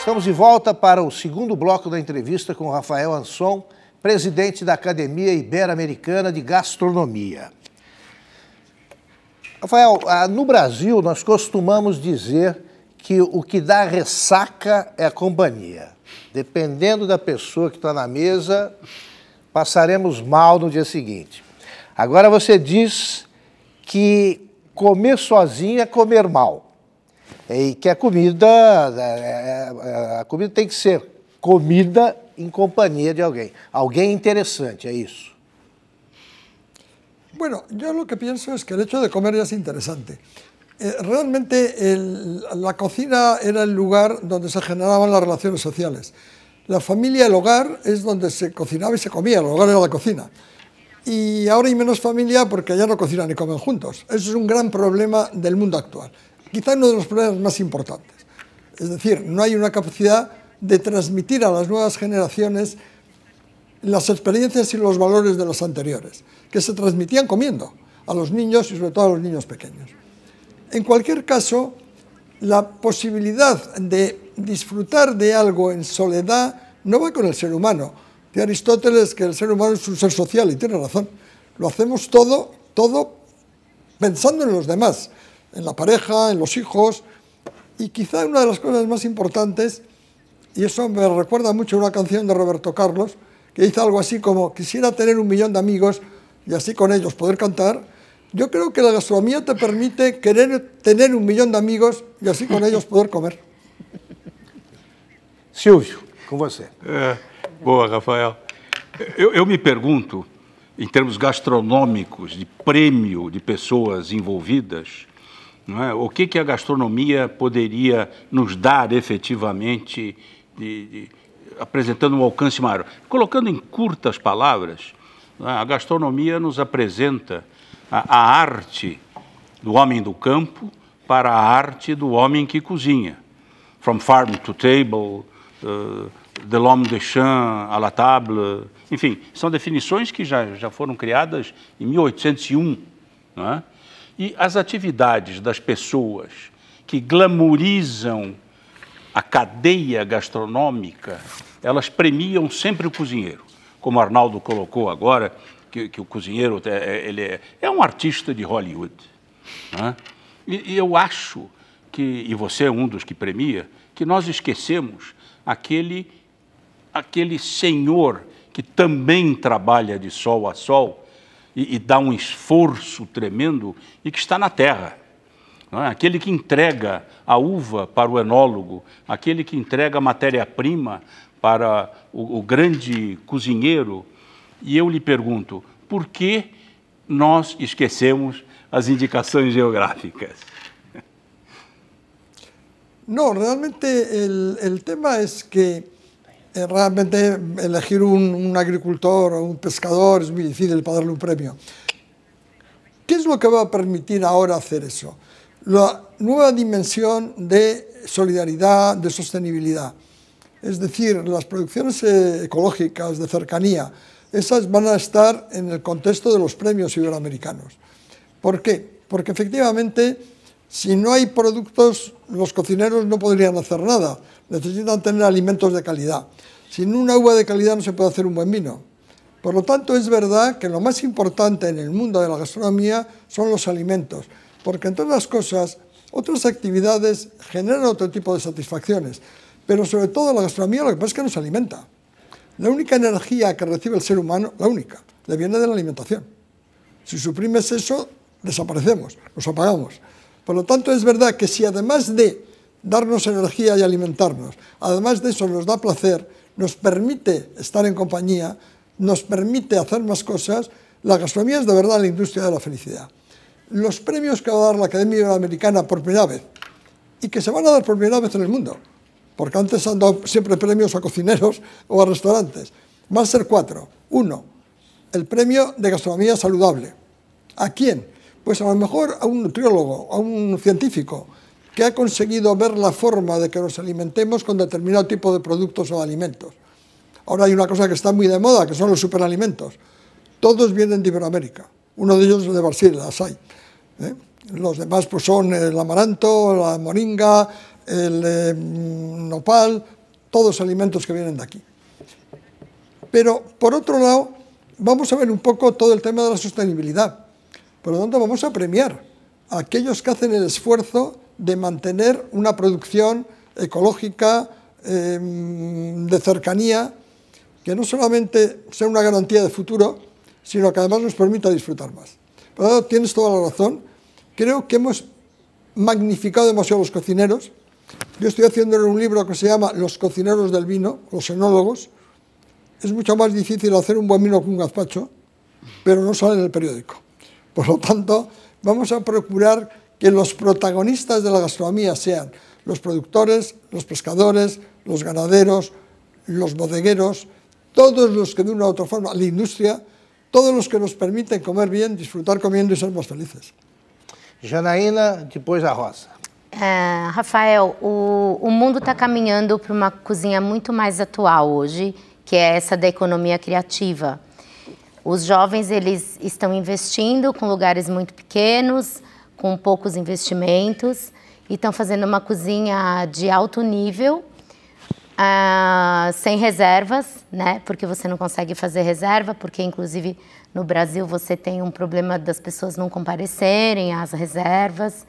Estamos de volta para o segundo bloco da entrevista com Rafael Anson, presidente da Academia Ibero-Americana de Gastronomia. Rafael, ah, no Brasil nós costumamos dizer que o que dá ressaca é a companhia. Dependendo da pessoa que está na mesa, passaremos mal no dia seguinte. Agora você diz que comer sozinho é comer mal. ...y e que la comida, a que ser comida en em compañía de alguien... ...alguien interesante, é Bueno, yo lo que pienso es que el hecho de comer ya es interesante. Eh, realmente la cocina era el lugar donde se generaban las relaciones sociales. La familia, el hogar, es donde se cocinaba y se comía, el hogar era la cocina. Y ahora hay menos familia porque ya no cocinan ni comen juntos. Eso es un gran problema del mundo actual quizá uno de los problemas más importantes. Es decir, no hay una capacidad de transmitir a las nuevas generaciones las experiencias y los valores de los anteriores, que se transmitían comiendo a los niños y sobre todo a los niños pequeños. En cualquier caso, la posibilidad de disfrutar de algo en soledad no va con el ser humano. De Aristóteles que el ser humano es un ser social y tiene razón. Lo hacemos todo, todo pensando en los demás en la pareja, en los hijos. Y quizá una de las cosas más importantes, y eso me recuerda mucho a una canción de Roberto Carlos, que dice algo así como, quisiera tener un millón de amigos y así con ellos poder cantar. Yo creo que la gastronomía te permite querer tener un millón de amigos y así con ellos poder comer. *laughs* Silvio, com você. Eh, boa, Rafael. yo me pregunto, en em termos gastronómicos, de premio de personas envolvidas, É? O que, que a gastronomia poderia nos dar efetivamente, de, de, apresentando um alcance maior? Colocando em curtas palavras, é? a gastronomia nos apresenta a, a arte do homem do campo para a arte do homem que cozinha. From farm to table, uh, de l'homme de champ à la table, enfim, são definições que já, já foram criadas em 1801. Não é? E as atividades das pessoas que glamourizam a cadeia gastronômica, elas premiam sempre o cozinheiro. Como Arnaldo colocou agora, que, que o cozinheiro é, é ele é, é, um artista de Hollywood. Né? E, e eu acho que, e você é um dos que premia, que nós esquecemos aquele, aquele senhor que também trabalha de sol a sol e, e dá um esforço tremendo e que está na terra. É? Aquele que entrega a uva para o enólogo, aquele que entrega a matéria-prima para o, o grande cozinheiro. E eu lhe pergunto, por que nós esquecemos as indicações geográficas? *laughs* Não, realmente o tema es que Eh, realmente elegir un, agricultor o un pescador es muy difícil para darle un premio. ¿Qué es lo que va a permitir ahora hacer eso? La nueva dimensión de solidaridad, de sostenibilidad. Es decir, las producciones eh, ecológicas de cercanía, esas van a estar en el contexto de los premios iberoamericanos. ¿Por qué? Porque efectivamente, si no hay productos, los cocineros no podrían hacer nada necesitan tener alimentos de calidad. Sin una agua de calidad no se puede hacer un buen vino. Por lo tanto, es verdad que lo más importante en el mundo de la gastronomía son los alimentos, porque entre las cosas, otras actividades generan otro tipo de satisfacciones, pero sobre todo la gastronomía lo que pasa es que nos alimenta. La única energía que recibe el ser humano, la única, le viene de la alimentación. Si suprimes eso, desaparecemos, nos apagamos. Por lo tanto, es verdad que si además de darnos energía y alimentarnos. Además de eso, nos da placer, nos permite estar en compañía, nos permite hacer más cosas. La gastronomía es de verdad la industria de la felicidad. Los premios que va a dar la Academia Iberoamericana por primera vez y que se van a dar por primera vez en el mundo, porque antes han dado siempre premios a cocineros *laughs* o a restaurantes, van a ser cuatro. Uno, el premio de gastronomía saludable. ¿A quién? Pues a lo mejor a un nutriólogo, a un científico, que ha conseguido ver la forma de que nos alimentemos con determinado tipo de productos o alimentos. Ahora hay una cosa que está muy de moda, que son los superalimentos. Todos vienen de Iberoamérica. Uno de ellos es de Brasil, las hay. ¿eh? Los demás pues, son el amaranto, la moringa, el em, nopal, todos alimentos que vienen de aquí. Pero, por otro lado, vamos a ver un poco todo el tema de la sostenibilidad. Por lo tanto, vamos a premiar a aquellos que hacen el esfuerzo de mantener una producción ecológica em, de cercanía que no solamente sea una garantía de futuro, sino que además nos permita disfrutar más. Por tienes toda la razón. Creo que hemos magnificado demasiado a los cocineros. Yo estoy haciendo un libro que se llama Los cocineros del vino, los enólogos. Es mucho más difícil hacer un buen vino que un gazpacho, pero no sale en el periódico. Por lo tanto, vamos a procurar que los protagonistas de la gastronomía sean los productores, los pescadores, los ganaderos, los bodegueros, todos los que de una u otra forma, la industria, todos los que nos permiten comer bien, disfrutar comiendo y ser más felices. Janaína, depois a Rosa. É, Rafael, o, o mundo está caminhando para uma cozinha muito mais atual hoje, que é essa da economia criativa. Os jovens eles estão investindo com lugares muito pequenos, com poucos investimentos e estão fazendo uma cozinha de alto nível, ah, sem reservas, né? Porque você não consegue fazer reserva, porque inclusive no Brasil você tem um problema das pessoas não comparecerem às reservas.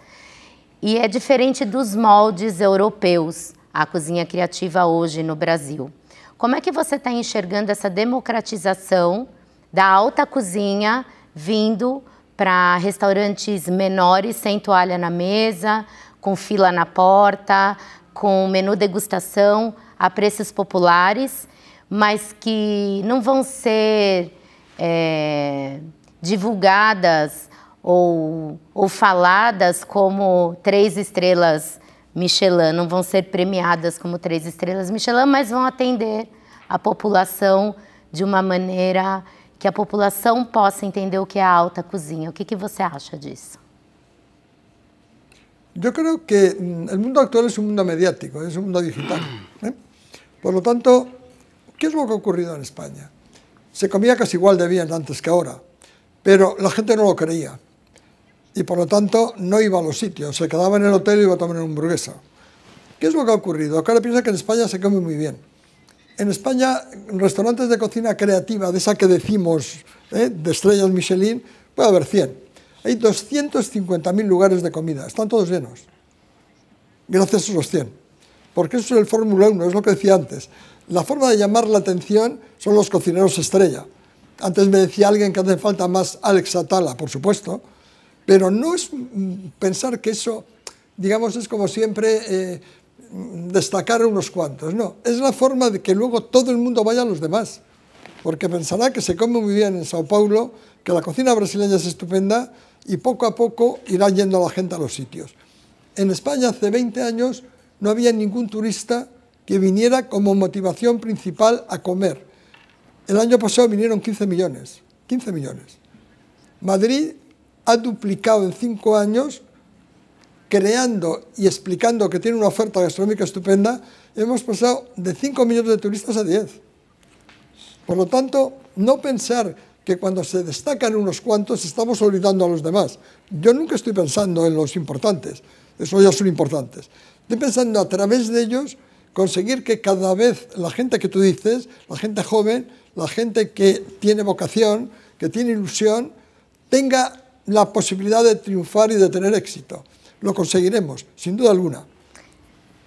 E é diferente dos moldes europeus, a cozinha criativa hoje no Brasil. Como é que você está enxergando essa democratização da alta cozinha vindo para restaurantes menores, sem toalha na mesa, com fila na porta, com menu degustação a preços populares, mas que não vão ser é, divulgadas ou, ou faladas como três estrelas Michelin, não vão ser premiadas como três estrelas Michelin, mas vão atender a população de uma maneira que la población pueda entender lo que es a alta cocina. O que, que você acha disso? Yo creo que mm, el mundo actual es un mundo mediático, es un mundo digital. *clears throat* ¿eh? Por lo tanto, ¿qué es lo que ha ocurrido en España? Se comía casi igual de bien antes que ahora, pero la gente no lo creía y por lo tanto no iba a los sitios, se quedaba en el hotel y iba a tomar una hamburguesa. ¿Qué es lo que ha ocurrido? Ahora piensa que en España se come muy bien. En España, restaurantes de cocina creativa, de esa que decimos, ¿eh? de estrellas Michelin, puede haber 100. Hay 250.000 lugares de comida, están todos llenos. Gracias a esos 100. Porque eso es el Fórmula 1, es lo que decía antes. La forma de llamar la atención son los cocineros estrella. Antes me decía alguien que hace falta más Alex Atala, por supuesto, pero no es mm, pensar que eso, digamos, es como siempre eh, destacar unos cuantos, no, es la forma de que luego todo el mundo vaya a los demás, porque pensará que se come muy bien en Sao Paulo, que la cocina brasileña es estupenda y poco a poco irá yendo la gente a los sitios. En España hace 20 años no había ningún turista que viniera como motivación principal a comer. El año pasado vinieron 15 millones, 15 millones. Madrid ha duplicado en 5 años creando y explicando que tiene una oferta gastronómica estupenda, hemos pasado de 5 millones de turistas a 10. Por lo tanto, no pensar que cuando se destacan unos cuantos estamos olvidando a los demás. Yo nunca estoy pensando en los importantes, eso ya son importantes. Estoy pensando a través de ellos conseguir que cada vez la gente que tú dices, la gente joven, la gente que tiene vocación, que tiene ilusión, tenga la posibilidad de triunfar y de tener éxito. lo conseguiremos, sin duda alguna.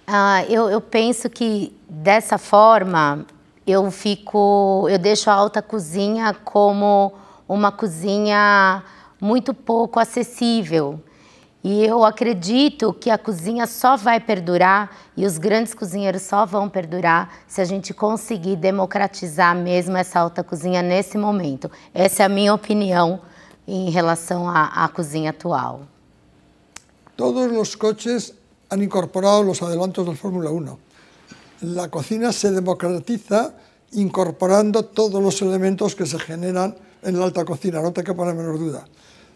Ah, eu, eu penso que dessa forma eu fico, eu deixo a alta cozinha como uma cozinha muito pouco acessível. E eu acredito que a cozinha só vai perdurar e os grandes cozinheiros só vão perdurar se a gente conseguir democratizar mesmo essa alta cozinha nesse momento. Essa é a minha opinião em relação à, à cozinha atual. Todos los coches han incorporado los adelantos de la Fórmula 1. La cocina se democratiza incorporando todos los elementos que se generan en la alta cocina, no te quepa la menor duda.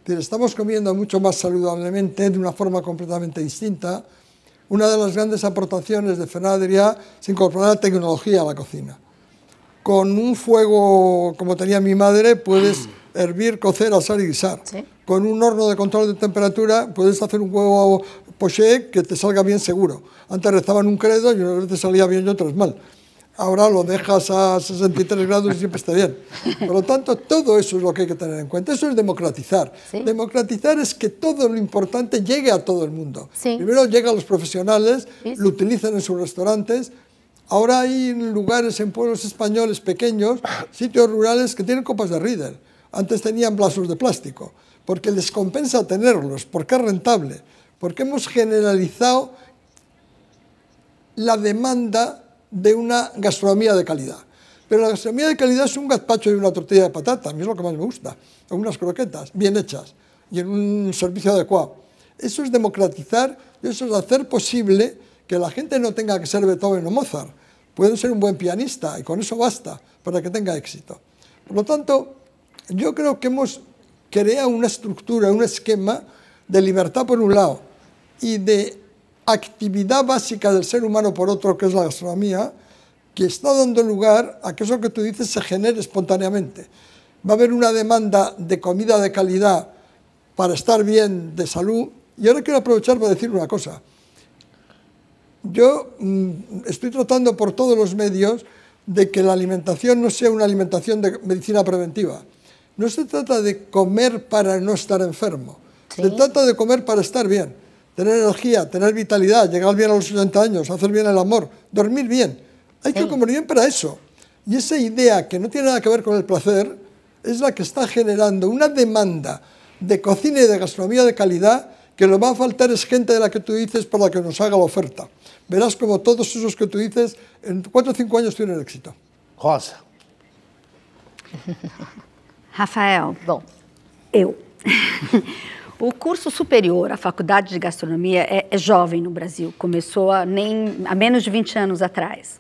Estamos comiendo mucho más saludablemente, de una forma completamente distinta. Una de las grandes aportaciones de Fenadria es incorporar la tecnología a la cocina. Con un fuego como tenía mi madre, puedes hervir, cocer, asar y guisar con un horno de control de temperatura puedes hacer un huevo poché que te salga bien seguro. Antes rezaban un credo y una vez te salía bien y otras mal. Ahora lo dejas a 63 grados y siempre está bien. Por lo tanto, todo eso es lo que hay que tener en cuenta. Eso es democratizar. Democratizar es que todo lo importante llegue a todo el mundo. Primero llega a los profesionales, lo utilizan en sus restaurantes, Ahora hay lugares en pueblos españoles pequeños, sitios rurales que tienen copas de Riedel. Antes tenían vasos de plástico porque les compensa tenerlos, porque es rentable, porque hemos generalizado la demanda de una gastronomía de calidad. Pero la gastronomía de calidad es un gazpacho y una tortilla de patata, a mí es lo que más me gusta, o unas croquetas bien hechas y en un servicio adecuado. Eso es democratizar, eso es hacer posible que la gente no tenga que ser Beethoven o Mozart, pueden ser un buen pianista y con eso basta para que tenga éxito. Por lo tanto, yo creo que hemos crea una estructura, un esquema de libertad por un lado y de actividad básica del ser humano por otro, que es la gastronomía, que está dando lugar a que eso que tú dices se genere espontáneamente. Va a haber una demanda de comida de calidad para estar bien de salud. Y ahora quiero aprovechar para decir una cosa. Yo mm, estoy tratando por todos los medios de que la alimentación no sea una alimentación de medicina preventiva. No se trata de comer para no estar enfermo. Se trata de comer para estar bien. Tener energía, tener vitalidad, llegar bien a los 80 años, hacer bien el amor, dormir bien. Hay que comer bien para eso. Y esa idea que no tiene nada que ver con el placer es la que está generando una demanda de cocina y de gastronomía de calidad que lo va a faltar es gente de la que tú dices para que nos haga la oferta. Verás como todos esos que tú dices en 4 o 5 años tienen éxito. Cosa. Rafael. Bom, eu. *laughs* o curso superior, a faculdade de gastronomia, é, é jovem no Brasil. Começou há, nem, há menos de 20 anos atrás.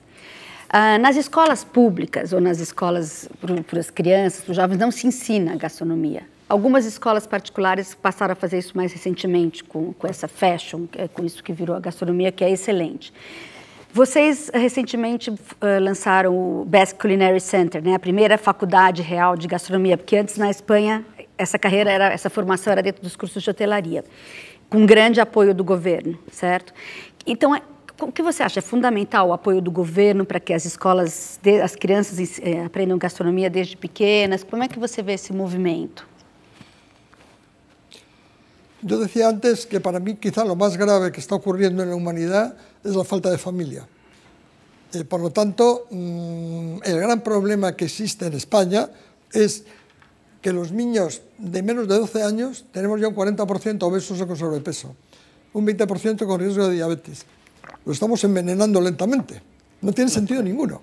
Ah, nas escolas públicas ou nas escolas para as crianças, os jovens, não se ensina gastronomia. Algumas escolas particulares passaram a fazer isso mais recentemente, com, com essa fashion, é com isso que virou a gastronomia, que é excelente. Vocês eh, recentemente uh, lançaram o Best Culinary Center, né? a primeira faculdade real de gastronomia, porque antes na Espanha essa carreira era, essa formação era dentro dos cursos de hotelaria, com grande apoio do governo, certo? Então, é, o que você acha? É fundamental o apoio do governo para que as escolas, as crianças eh, aprendam gastronomia desde pequenas? Como é que você vê esse movimento? Eu dizia antes que para mim, quizá, o mais grave que está ocorrendo na humanidade es la falta de familia. Eh, por lo tanto, mm, el gran problema que existe en España es que los niños de menos de 12 años tenemos ya un 40% obesos o con sobrepeso, un 20% con riesgo de diabetes. Lo estamos envenenando lentamente. No tiene sentido ninguno.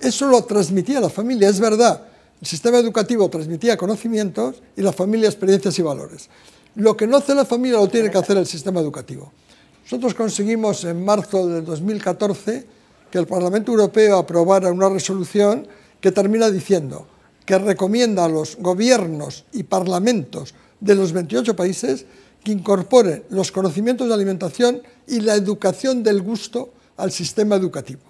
Eso lo transmitía la familia, es verdad. El sistema educativo transmitía conocimientos y la familia experiencias y valores. Lo que no hace la familia lo tiene que hacer el sistema educativo. Nosotros conseguimos en marzo del 2014 que el Parlamento Europeo aprobara una resolución que termina diciendo que recomienda a los gobiernos y parlamentos de los 28 países que incorporen los conocimientos de alimentación y la educación del gusto al sistema educativo.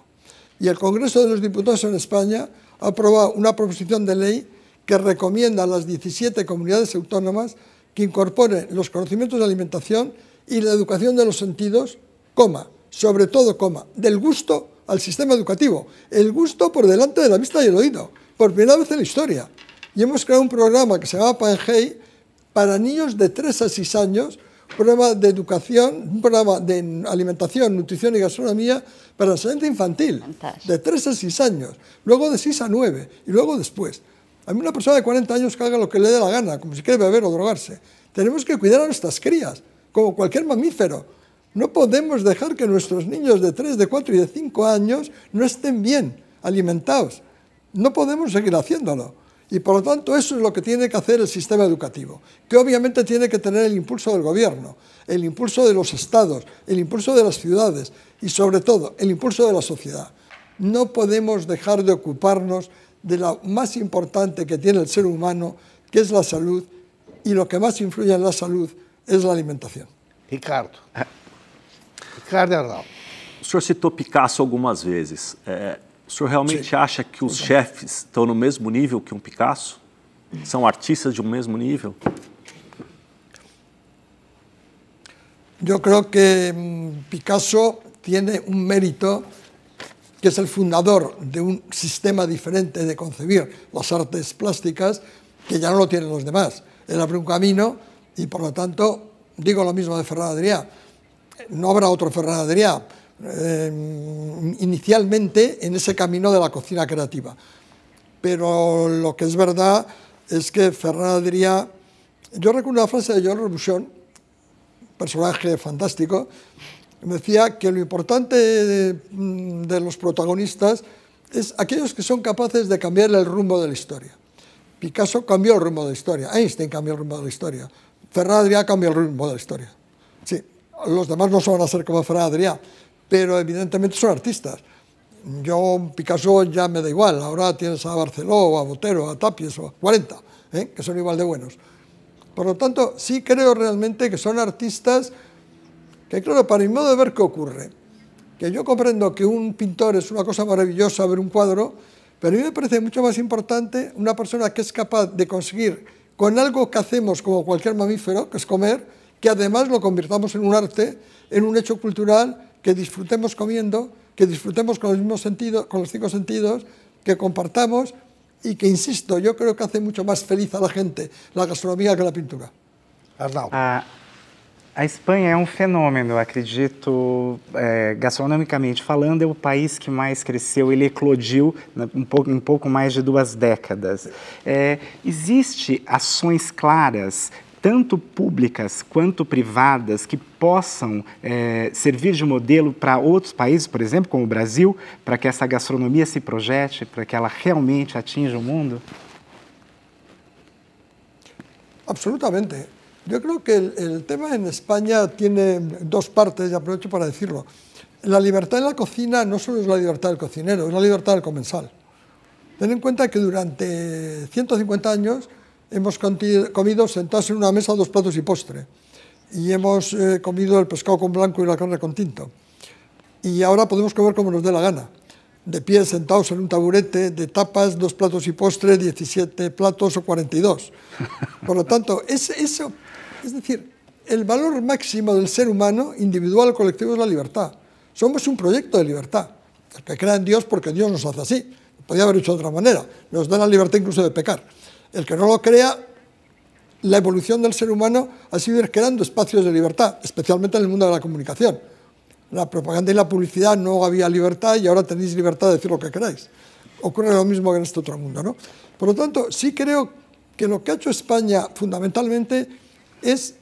Y el Congreso de los Diputados en España ha aprobado una proposición de ley que recomienda a las 17 comunidades autónomas que incorporen los conocimientos de alimentación y la educación de los sentidos, coma, sobre todo, coma, del gusto al sistema educativo. El gusto por delante de la vista y el oído, por primera vez en la historia. Y hemos creado un programa que se llama Pangei para niños de 3 a 6 años, programa de educación, un programa de alimentación, nutrición y gastronomía para la salud infantil, de 3 a 6 años, luego de 6 a 9 y luego después. A mí una persona de 40 años que haga lo que le dé la gana, como si quiere beber o drogarse. Tenemos que cuidar a nuestras crías como cualquier mamífero. No podemos dejar que nuestros niños de 3, de 4 y de 5 años no estén bien alimentados. No podemos seguir haciéndolo. Y por lo tanto eso es lo que tiene que hacer el sistema educativo, que obviamente tiene que tener el impulso del gobierno, el impulso de los estados, el impulso de las ciudades y sobre todo el impulso de la sociedad. No podemos dejar de ocuparnos de lo más importante que tiene el ser humano, que es la salud, y lo que más influye en la salud es la alimentación. Ricardo. Ricardo Arnal. O senhor citou Picasso algumas vezes. É, o senhor realmente Sim. acha que os chefes estão no mesmo nível que um Picasso? São artistas de um mesmo nível? Eu acho que mm, Picasso tem um mérito que es el fundador de un sistema diferente de concebir las artes plásticas que ya no lo tienen los demás. Él abre un camino y por lo tanto digo lo mismo de Ferran Adrià, no habrá otro Ferran Adrià eh, inicialmente en ese camino de la cocina creativa. Pero lo que es verdad es que Ferran Adrià, yo recuerdo una frase de George Robuchon, personaje fantástico, me decía que lo importante de, de, los protagonistas es aquellos que son capaces de cambiar el rumbo de la historia. Picasso cambió el rumbo de la historia, Einstein cambió el rumbo de la historia, Ferran Adrià cambia el ritmo de la historia. Sí, los demás no van a ser como Ferran Adrià, pero evidentemente son artistas. Yo, Picasso, ya me da igual. Ahora tienes a Barceló, a Botero, a Tapies, o a 40, ¿eh? que son igual de buenos. Por lo tanto, sí creo realmente que son artistas que, claro, para mi modo de ver, ¿qué ocurre? Que yo comprendo que un pintor es una cosa maravillosa ver un cuadro, pero a mí me parece mucho más importante una persona que es capaz de conseguir con algo que hacemos como cualquier mamífero, que es comer, que además lo convirtamos en un arte, en un hecho cultural, que disfrutemos comiendo, que disfrutemos con los, mismos sentidos, con los cinco sentidos, que compartamos y que, insisto, yo creo que hace mucho más feliz a la gente la gastronomía que la pintura. Arnau. Ah, A Espanha é um fenômeno, acredito, é, gastronomicamente falando, é o país que mais cresceu, ele eclodiu um pouco, pouco mais de duas décadas. É, existe ações claras tanto públicas quanto privadas, que possam é, servir de modelo para outros países, por exemplo, como o Brasil, para que essa gastronomia se projete, para que ela realmente atinja o mundo? Absolutamente. Yo creo que el, tema en España tiene dos partes, y aprovecho para decirlo. La libertad en la cocina no solo es la libertad del cocinero, es la libertad del comensal. Ten en cuenta que durante 150 años hemos comido sentados en una mesa dos platos y postre. Y hemos eh, comido el pescado con blanco y la carne con tinto. Y ahora podemos comer como nos dé la gana. De pie, sentados en un taburete, de tapas, dos platos y postre, 17 platos o 42. Por lo tanto, es, eso es decir, el valor máximo del ser humano, individual o colectivo, es la libertad. Somos un proyecto de libertad. El que crea en Dios porque Dios nos hace así. podía haber hecho de otra manera. Nos da la libertad incluso de pecar. El que no lo crea, la evolución del ser humano ha sido ir creando espacios de libertad, especialmente en el mundo de la comunicación. La propaganda y la publicidad no había libertad y ahora tenéis libertad de decir lo que queráis. Ocurre lo mismo que en este otro mundo. Por lo tanto, sí creo que lo que ha hecho España fundamentalmente es,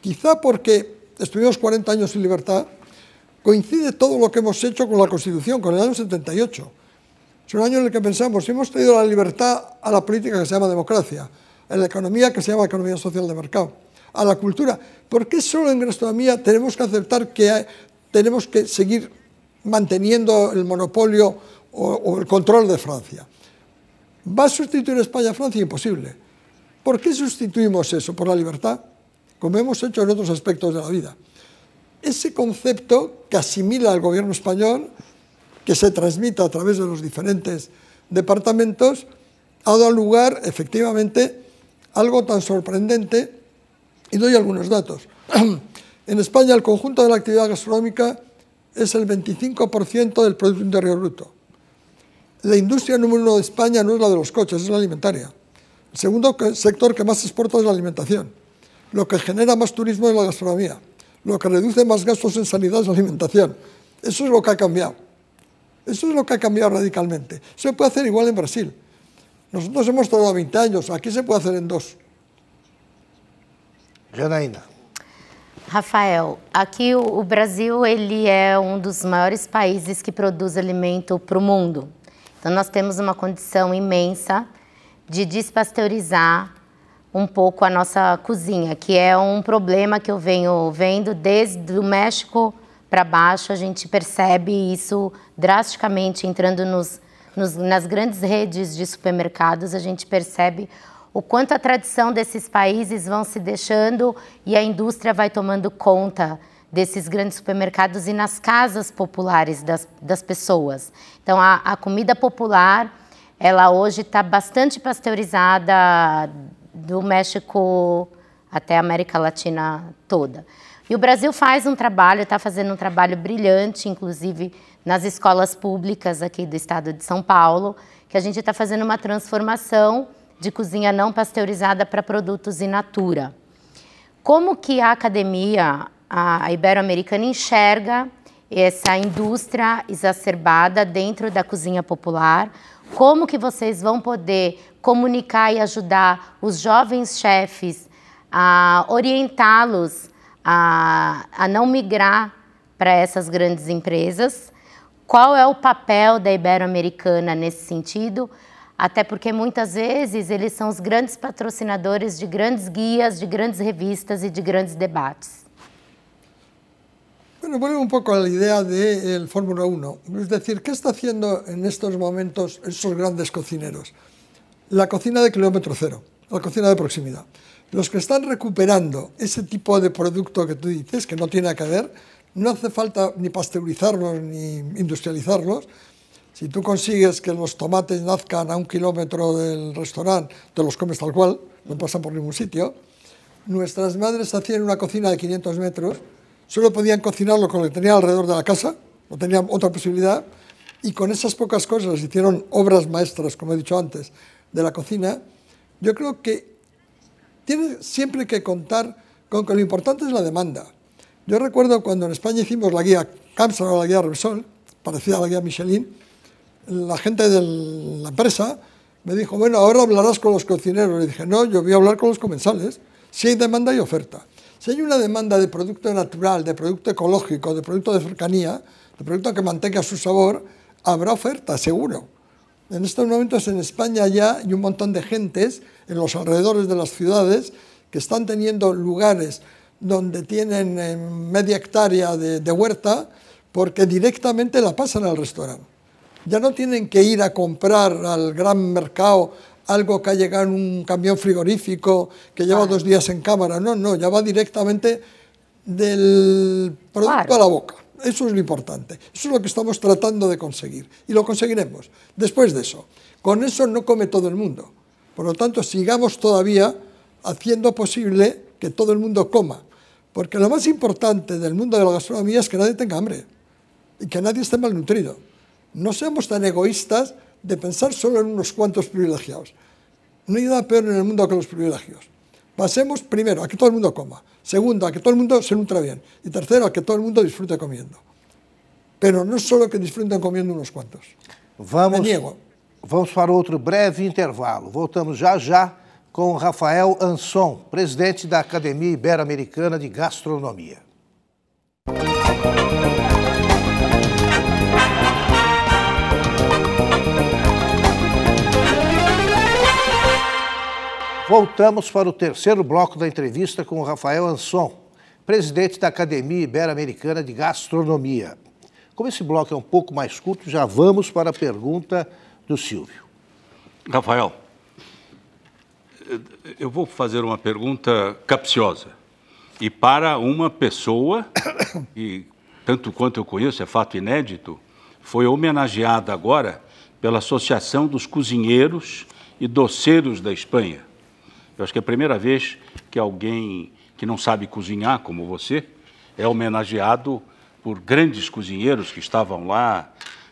quizá porque estuvimos 40 años sin libertad, coincide todo lo que hemos hecho con la Constitución, con el año 78. Es un año en el que pensamos, hemos tenido la libertad a la política que se llama democracia, a la economía que se llama economía social de mercado, a la cultura. ¿Por qué solo en gastronomía tenemos que aceptar que tenemos que seguir manteniendo el monopolio o, o el control de Francia? ¿Va a sustituir España a Francia? Imposible. ¿Por qué sustituimos eso por la libertad? Como hemos hecho en otros aspectos de la vida. Ese concepto que asimila al gobierno español, que se transmite a través de los diferentes departamentos, ha dado lugar, efectivamente, a algo tan sorprendente, y doy algunos datos. *clears throat* En España el conjunto de la actividad gastronómica es el 25% del Producto Interior Bruto. La industria número uno de España no es la de los coches, es la alimentaria. El segundo sector que más exporta es la alimentación. Lo que genera más turismo es la gastronomía. Lo que reduce más gastos en sanidad es la alimentación. Eso es lo que ha cambiado. Eso es lo que ha cambiado radicalmente. Se puede hacer igual en Brasil. Nosotros hemos tardado 20 años, aquí se puede hacer en dos. Janaína. Rafael, aquí el Brasil es uno um de los mayores países que produce alimento para el mundo. Entonces, tenemos temos una condición imensa de despasteurizar um pouco a nossa cozinha, que é um problema que eu venho vendo desde o México para baixo. A gente percebe isso drasticamente entrando nos, nos, nas grandes redes de supermercados. A gente percebe o quanto a tradição desses países vão se deixando e a indústria vai tomando conta desses grandes supermercados e nas casas populares das, das pessoas. Então, a, a comida popular ela hoje está bastante pasteurizada do México até a América Latina toda. E o Brasil faz um trabalho, está fazendo um trabalho brilhante, inclusive nas escolas públicas aqui do estado de São Paulo, que a gente está fazendo uma transformação de cozinha não pasteurizada para produtos in natura. Como que a academia, a Ibero-Americana, enxerga essa indústria exacerbada dentro da cozinha popular? Como que vocês vão poder comunicar e ajudar os jovens chefes a orientá-los a, a não migrar para essas grandes empresas? Qual é o papel da Ibero-Americana nesse sentido? Até porque muitas vezes eles são os grandes patrocinadores de grandes guias, de grandes revistas e de grandes debates. Bueno, vuelvo un poco a la idea del Fórmula 1. Es decir, ¿qué está haciendo en estos momentos esos grandes cocineros? La cocina de kilómetro cero, la cocina de proximidad. Los que están recuperando ese tipo de producto que tú dices, que no tiene que ver, no hace falta ni pasteurizarlos ni industrializarlos. Si tú consigues que los tomates nazcan a un kilómetro del restaurante, te los comes tal cual, no pasan por ningún sitio. Nuestras madres hacían una cocina de 500 metros Solo podían cocinar lo que tenían alrededor de la casa, no tenían otra posibilidad, y con esas pocas cosas hicieron obras maestras, como he dicho antes, de la cocina. Yo creo que tiene siempre que contar con que lo importante es la demanda. Yo recuerdo cuando en España hicimos la guía Camsar o la guía Repsol, parecida a la guía Michelin, la gente de la empresa me dijo, bueno, ahora hablarás con los cocineros. Le dije, no, yo voy a hablar con los comensales, si hay demanda y oferta. Si hay una demanda de producto natural, de producto ecológico, de producto de cercanía, de producto que mantenga su sabor, habrá oferta, seguro. En estos momentos en España ya hay un montón de gentes en los alrededores de las ciudades que están teniendo lugares donde tienen eh, media hectárea de, huerta porque directamente la pasan al restaurante. Ya no tienen que ir a comprar al gran mercado algo que ha llegado en un camión frigorífico que lleva dos días en cámara, no, no, ya va directamente del producto a la boca. Eso es lo importante, eso es lo que estamos tratando de conseguir y lo conseguiremos. Después de eso, con eso no come todo el mundo, por lo tanto sigamos todavía haciendo posible que todo el mundo coma, porque lo más importante del mundo de la gastronomía es que nadie tenga hambre y que nadie esté malnutrido. No seamos tan egoístas de pensar solo en unos cuantos privilegiados. No hay nada peor en el mundo que los privilegios. Pasemos primero a que todo el mundo coma, segundo a que todo el mundo se nutra bien y tercero a que todo el mundo disfrute comiendo. Pero no solo que disfruten comiendo unos cuantos. Vamos, Me niego. vamos para outro breve intervalo. Voltamos já já com Rafael Anson, presidente da Academia Ibero-Americana de Gastronomia. Voltamos para o terceiro bloco da entrevista com o Rafael Anson, presidente da Academia Ibero-Americana de Gastronomia. Como esse bloco é um pouco mais curto, já vamos para a pergunta do Silvio. Rafael, eu vou fazer uma pergunta capciosa. E para uma pessoa que, tanto quanto eu conheço, é fato inédito, foi homenageada agora pela Associação dos Cozinheiros e Doceiros da Espanha. Eu acho que é a primeira vez que alguém que não sabe cozinhar, como você, é homenageado por grandes cozinheiros que estavam lá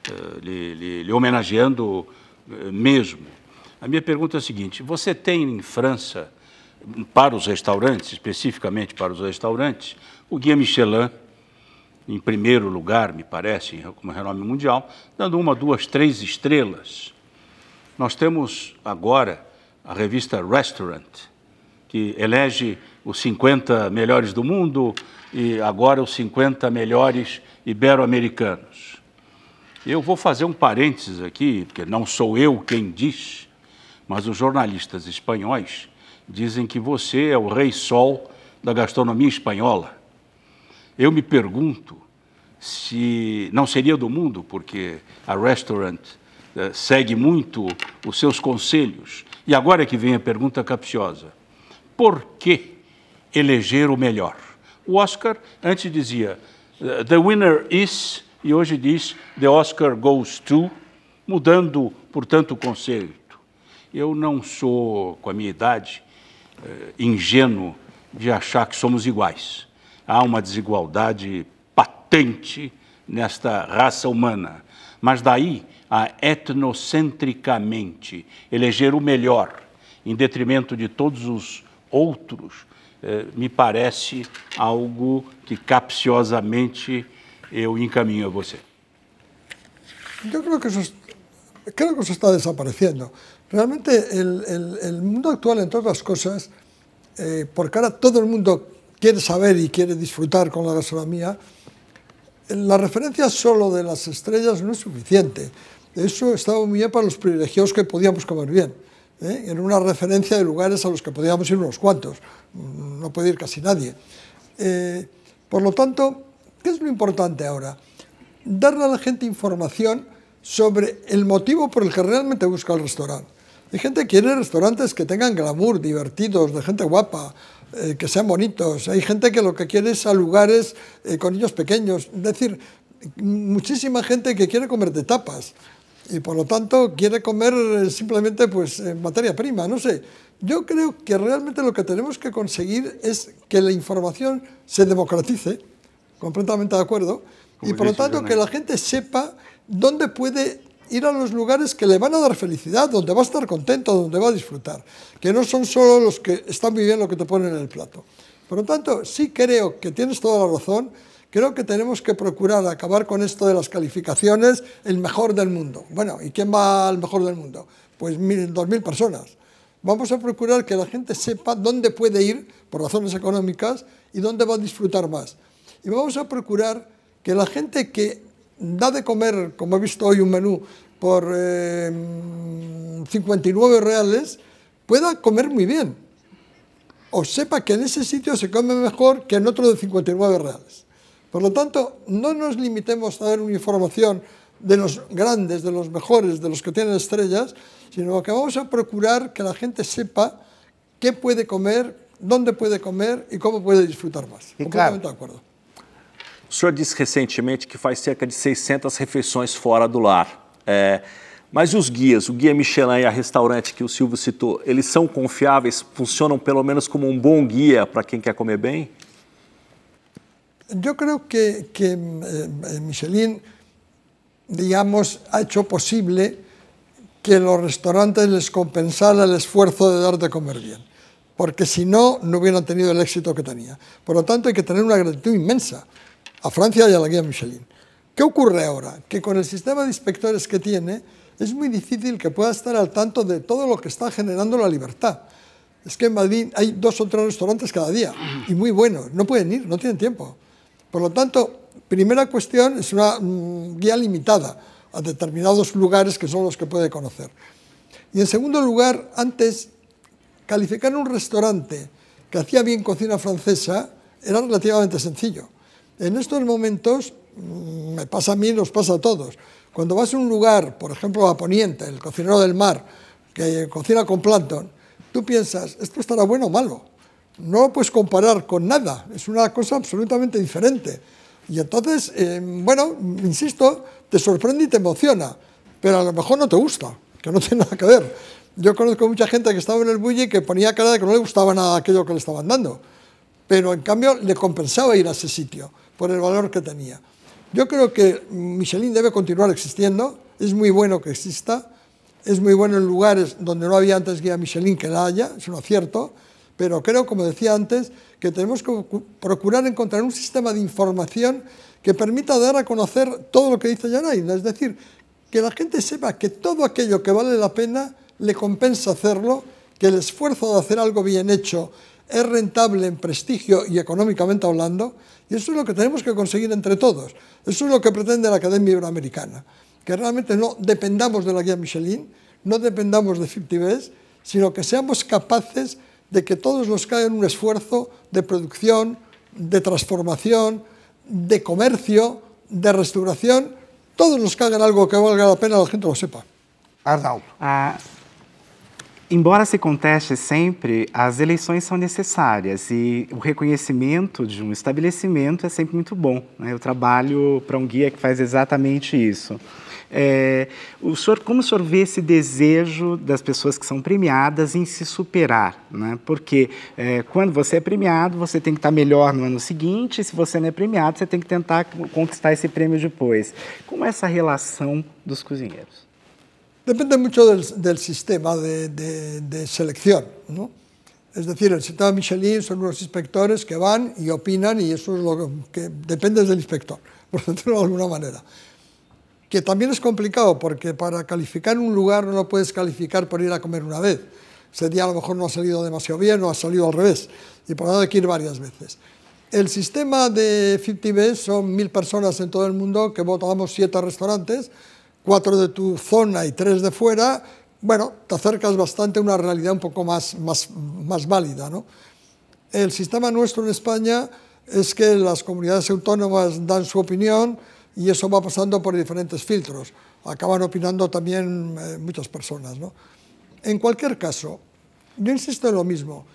uh, lhe, lhe, lhe, homenageando uh, mesmo. A minha pergunta é a seguinte: você tem em França, para os restaurantes, especificamente para os restaurantes, o guia Michelin, em primeiro lugar, me parece, como renome mundial, dando uma, duas, três estrelas. Nós temos agora a revista Restaurant, que elege os 50 melhores do mundo e agora os 50 melhores ibero-americanos. Eu vou fazer um parênteses aqui, porque não sou eu quem diz, mas os jornalistas espanhóis dizem que você é o rei sol da gastronomia espanhola. Eu me pergunto se não seria do mundo, porque a Restaurant eh, segue muito os seus conselhos, e agora é que vem a pergunta capciosa: por que eleger o melhor? O Oscar antes dizia The winner is, e hoje diz The Oscar goes to, mudando, portanto, o conceito. Eu não sou, com a minha idade, eh, ingênuo de achar que somos iguais. Há uma desigualdade patente nesta raça humana. Mas daí a etnocentricamente eleger o melhor em detrimento de todos os outros, eh, me parece algo que capciosamente eu encaminho a você. Eu creo que isso, que está desaparecendo Realmente o mundo actual, entre outras coisas, eh, porque agora todo o mundo quer saber e quer disfrutar com a gastronomia a referência solo de las estrellas não é suficiente. Eso estaba muy bien para los privilegiados que podíamos comer bien. ¿eh? Era una referencia de lugares a los que podíamos ir unos cuantos. No puede ir casi nadie. Eh, por lo tanto, ¿qué es lo importante ahora? Darle a la gente información sobre el motivo por el que realmente busca el restaurante. Hay gente que quiere restaurantes que tengan glamour, divertidos, de gente guapa, eh, que sean bonitos. Hay gente que lo que quiere es a lugares eh, con niños pequeños. Es decir, muchísima gente que quiere comer de tapas y por lo tanto quiere comer eh, simplemente pues eh, materia prima, no sé. Yo creo que realmente lo que tenemos que conseguir es que la información se democratice, completamente de acuerdo, y por lo tanto que la gente sepa dónde puede ir a los lugares que le van a dar felicidad, donde va a estar contento, donde va a disfrutar, que no son solo los que están viviendo lo que te ponen en el plato. Por lo tanto, sí creo que tienes toda la razón, Creo que tenemos que procurar acabar con esto de las calificaciones, el mejor del mundo. Bueno, ¿y quién va al mejor del mundo? Pues mil, dos mil personas. Vamos a procurar que la gente sepa dónde puede ir por razones económicas y dónde va a disfrutar más. Y vamos a procurar que la gente que da de comer, como he visto hoy un menú, por 59 eh, reales, pueda comer muy bien. O sepa que en ese sitio se come mejor que en otro de 59 reales. Por lo tanto, no nos limitemos a dar una información de los grandes, de los mejores, de los que tienen estrellas, sino que vamos a procurar que la gente sepa qué puede comer, dónde puede comer e como pode disfrutar mais. Ricardo, de acordo. O senhor disse recentemente que faz cerca de 600 refeições fora do lar. É, mas os guias? O guia Michelin e a restaurante que o Silvio citou, eles são confiáveis? Funcionam pelo menos como um bom guia para quem quer comer bem? Yo creo que, eh, eh, Michelin, digamos, ha hecho posible que los restaurantes les compensara el esfuerzo de dar de comer bien, porque si no, no hubieran tenido el éxito que tenía. Por lo tanto, hay que tener una gratitud inmensa a Francia y a la guía Michelin. ¿Qué ocurre ahora? Que con el sistema de inspectores que tiene, es muy difícil que pueda estar al tanto de todo lo que está generando la libertad. Es que en Madrid hay dos o tres restaurantes cada día, y muy buenos, no pueden ir, no tienen tiempo. Por lo tanto, primera cuestión es una mm, guía limitada a determinados lugares que son los que puede conocer. Y en segundo lugar, antes, calificar un restaurante que hacía bien cocina francesa era relativamente sencillo. En estos momentos, mm, me pasa a mí, nos pasa a todos. Cuando vas a un lugar, por ejemplo a Poniente, el cocinero del mar, que cocina con plancton, tú piensas, ¿esto estará bueno o malo? no puedes comparar con nada, es una cosa absolutamente diferente. Y entonces, eh, bueno, insisto, te sorprende y te emociona, pero a lo mejor no te gusta, que no *laughs* tiene nada que ver. Yo conozco mucha gente que estaba en el bully que ponía cara de que no le gustaba nada aquello que le estaban dando, pero en cambio le compensaba ir a ese sitio por el valor que tenía. Yo creo que Michelin debe continuar existiendo, es muy bueno que exista, es muy bueno en lugares donde no había antes guía Michelin que la haya, es un acierto, pero creo, como decía antes, que tenemos que procurar encontrar un sistema de información que permita dar a conocer todo lo que dice Janaina. Es decir, que la gente sepa que todo aquello que vale la pena le compensa hacerlo, que el esfuerzo de hacer algo bien hecho es rentable en prestigio y económicamente hablando, y eso es lo que tenemos que conseguir entre todos. Eso es lo que pretende la Academia Iberoamericana, que realmente no dependamos de la guía Michelin, no dependamos de 50 sino que seamos capaces de que todos nos cae en un esfuerzo de producción, de transformación, de comercio, de restauración, todos nos cagan algo que valga la pena la gente lo sepa. Arnaldo. Ah, embora se conteste sempre, as eleições são necessárias e o reconhecimento de um estabelecimento é sempre muito bom. Né? Eu trabalho para um guia que faz exatamente isso. É, o senhor, como o senhor vê esse desejo das pessoas que são premiadas em se superar? Né? Porque é, quando você é premiado, você tem que estar melhor no ano seguinte, se você não é premiado, você tem que tentar conquistar esse prêmio depois. Como é essa relação dos cozinheiros? Depende muito do sistema de, de, de selección, ¿no? decir, el sistema Michelin son unos inspectores que van y opinan y eso es é lo que, depende del inspector, *laughs* por decirlo de alguna manera. que también es complicado porque para calificar un lugar no lo puedes calificar por ir a comer una vez. Ese día a lo mejor no ha salido demasiado bien o ha salido al revés y por lo tanto hay que ir varias veces. El sistema de 50B son mil personas en todo el mundo que votamos siete restaurantes, cuatro de tu zona y tres de fuera. Bueno, te acercas bastante a una realidad un poco más, más, válida. El sistema nuestro en España es que las comunidades autónomas dan su opinión, y eso va pasando por diferentes filtros. Acaban opinando también eh, muchas personas. En cualquier caso, yo insisto en lo mismo,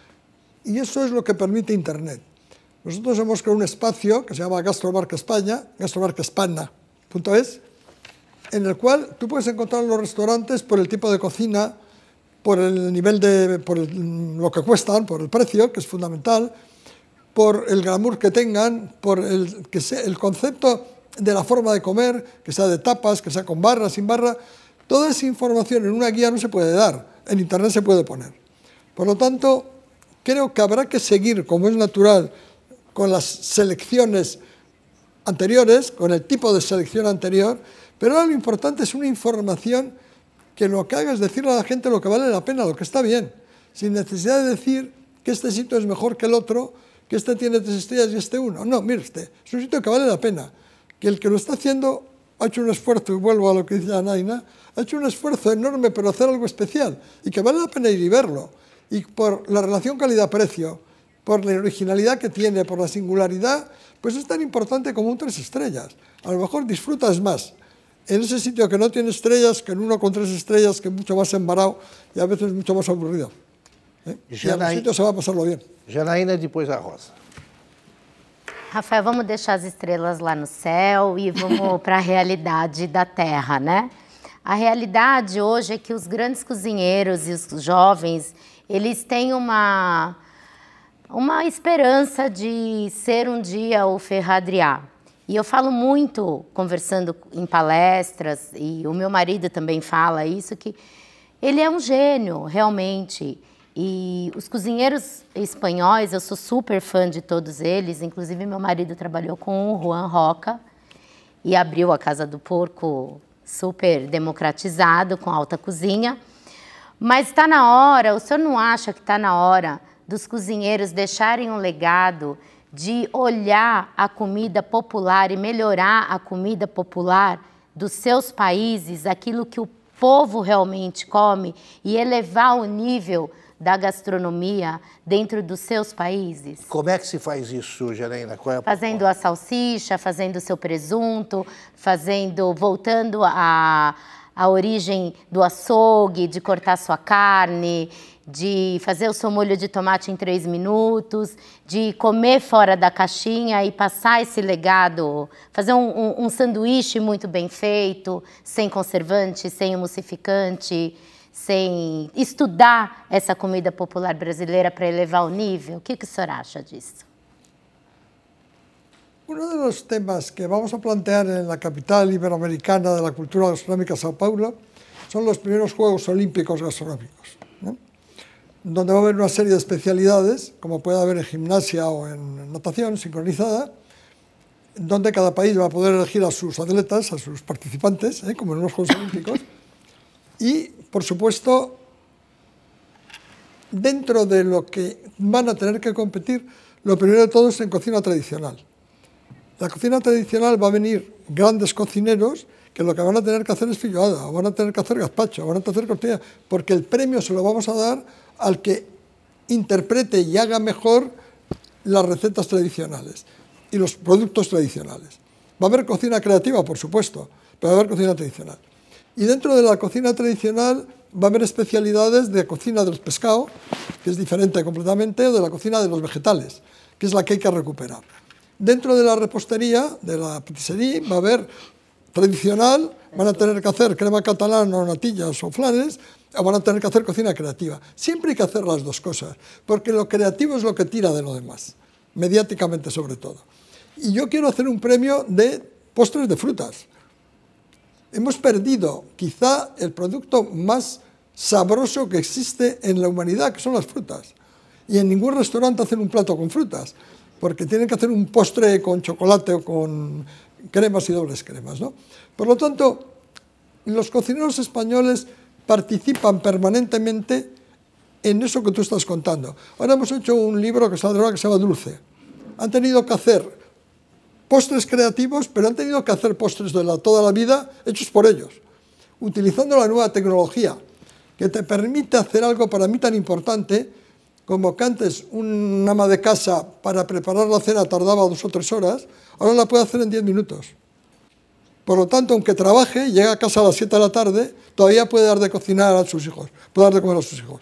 y eso es lo que permite Internet. Nosotros hemos creado un espacio que se llama Gastrobarca España, gastrobarcaespana.es, en el cual tú puedes encontrar los restaurantes por el tipo de cocina, por el nivel de, por lo que cuestan, por el precio, que es fundamental, por el glamour que tengan, por el, que el concepto de la forma de comer, que sea de tapas, que sea con barra, sin barra. Toda esa información en una guía no se puede dar, en Internet se puede poner. Por lo tanto, creo que habrá que seguir, como es natural, con las selecciones anteriores, con el tipo de selección anterior, pero ahora lo importante es una información que lo que haga es decirle a la gente lo que vale la pena, lo que está bien, sin necesidad de decir que este sitio es mejor que el otro, que este tiene tres estrellas y este uno. No, mire usted, es un sitio que vale la pena que el que lo está haciendo ha hecho un esfuerzo, y vuelvo a lo que dice Janaina, ha hecho un esfuerzo enorme para hacer algo especial y que vale la pena ir y verlo. Y por la relación calidad-precio, por la originalidad que tiene, por la singularidad, pues es tan importante como un tres estrellas. A lo mejor disfrutas más en ese sitio que no tiene estrellas que en uno con tres estrellas, que es mucho más embarado y a veces mucho más aburrido. ¿eh? Y, se va a pasarlo bien. Janaina y después Rafael, vamos deixar as estrelas lá no céu e vamos *laughs* para a realidade da Terra, né? A realidade hoje é que os grandes cozinheiros e os jovens, eles têm uma, uma esperança de ser um dia o Ferradriá. E eu falo muito, conversando em palestras, e o meu marido também fala isso, que ele é um gênio, realmente. E os cozinheiros espanhóis, eu sou super fã de todos eles, inclusive meu marido trabalhou com o Juan Roca e abriu a Casa do Porco super democratizado, com alta cozinha. Mas está na hora, o senhor não acha que está na hora dos cozinheiros deixarem um legado de olhar a comida popular e melhorar a comida popular dos seus países, aquilo que o povo realmente come e elevar o nível da gastronomia dentro dos seus países? Como é que se faz isso, Janaína? Qual é a... Fazendo a salsicha, fazendo o seu presunto, fazendo, voltando a, a origem do açougue, de cortar sua carne, de fazer o seu molho de tomate em três minutos, de comer fora da caixinha e passar esse legado, fazer um, um, um sanduíche muito bem feito, sem conservante, sem emulsificante. sem estudar essa comida popular brasileira para elevar o nível? O que, que o disso? Uno de los temas que vamos a plantear en la capital iberoamericana de la cultura gastronómica, Sao Paulo, son los primeros Juegos Olímpicos Gastronómicos, donde va a haber una serie de especialidades, como puede haber en gimnasia o en natación sincronizada, donde cada país va a poder elegir a sus atletas, a sus participantes, ¿eh? como en los Juegos Olímpicos, y por supuesto, dentro de lo que van a tener que competir, lo primero de todo es en cocina tradicional. La cocina tradicional va a venir grandes cocineros que lo que van a tener que hacer es filloada, o van a tener que hacer gazpacho, o van a tener que hacer porque el premio se lo vamos a dar al que interprete y haga mejor las recetas tradicionales y los productos tradicionales. Va a haber cocina creativa, por supuesto, pero va a haber cocina tradicional. Y dentro de la cocina tradicional va a haber especialidades de cocina del pescado, que es diferente completamente, o de la cocina de los vegetales, que es la que hay que recuperar. Dentro de la repostería, de la pizzería, va a haber tradicional, van a tener que hacer crema catalana o natillas o flanes, o van a tener que hacer cocina creativa. Siempre hay que hacer las dos cosas, porque lo creativo es lo que tira de lo demás, mediáticamente sobre todo. Y yo quiero hacer un premio de postres de frutas hemos perdido quizá el producto más sabroso que existe en la humanidad, que son las frutas. Y en ningún restaurante hacen un plato con frutas, porque tienen que hacer un postre con chocolate o con cremas y dobles cremas. ¿no? Por lo tanto, los cocineros españoles participan permanentemente en eso que tú estás contando. Ahora hemos hecho un libro que se llama Dulce. Han tenido que hacer postres creativos, pero han tenido que hacer postres de toda la vida hechos por ellos, utilizando la nueva tecnología que te permite hacer algo para mí tan importante como que antes un ama de casa para preparar la cena tardaba dos o tres horas, ahora la puede hacer en diez minutos. Por lo tanto, aunque trabaje, llega a casa a las siete de la tarde, todavía puede dar de cocinar a sus hijos, puede dar de comer a sus hijos.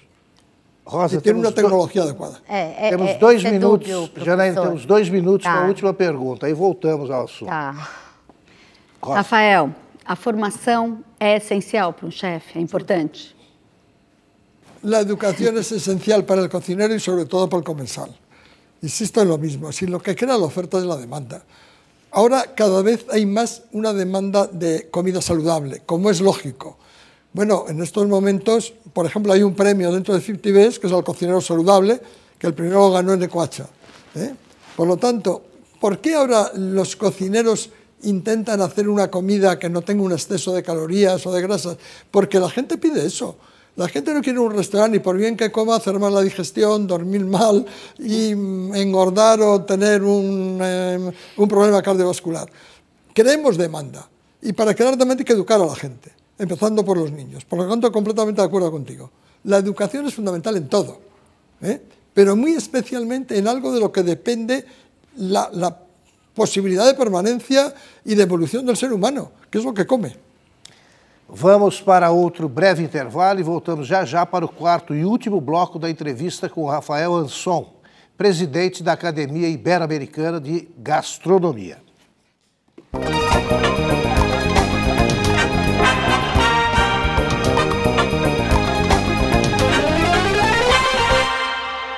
Rosa, una uma tecnologia adecuada. adequada. minutos, minutos para la última pregunta y voltamos al asunto. Rafael, ¿la formación es esencial para un um chefe, ¿Es importante? La educación es esencial para el cocinero y sobre todo para el comensal. Insisto en lo mismo, si lo que crea la oferta es la demanda. Ahora cada vez hay más una demanda de comida saludable, como es lógico. Bueno, en estos momentos, por ejemplo, hay un premio dentro de 50 Best, que es al cocinero saludable, que el primero ganó en Ecuacha. ¿eh? Por lo tanto, ¿por qué ahora los cocineros intentan hacer una comida que no tenga un exceso de calorías o de grasas? Porque la gente pide eso. La gente no quiere un restaurante ni por bien que coma, hacer mal la digestión, dormir mal y mm, engordar o tener un, em, un problema cardiovascular. Creemos demanda y para crear demanda hay que educar a la gente empezando por los niños. Por lo tanto, completamente de acuerdo contigo. La educación es fundamental en todo, ¿eh? pero muy especialmente en algo de lo que depende la, posibilidad de permanencia y de evolución del ser humano, que es lo que come. Vamos para otro breve intervalo e voltamos já já para o quarto e último bloco da entrevista com Rafael Anson, presidente da Academia Iberoamericana americana de Gastronomia.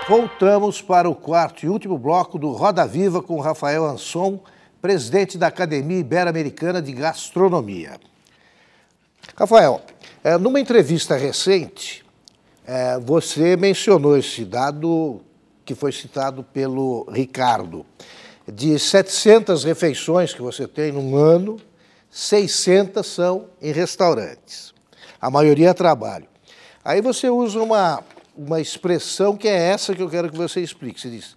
Voltamos para o quarto e último bloco do Roda Viva com Rafael Anson, presidente da Academia Ibero-Americana de Gastronomia. Rafael, eh, numa entrevista recente, eh, você mencionou esse dado que foi citado pelo Ricardo. De 700 refeições que você tem num ano, 600 são em restaurantes. A maioria é trabalho. Aí você usa uma uma expressão que é essa que eu quero que você explique. Você diz: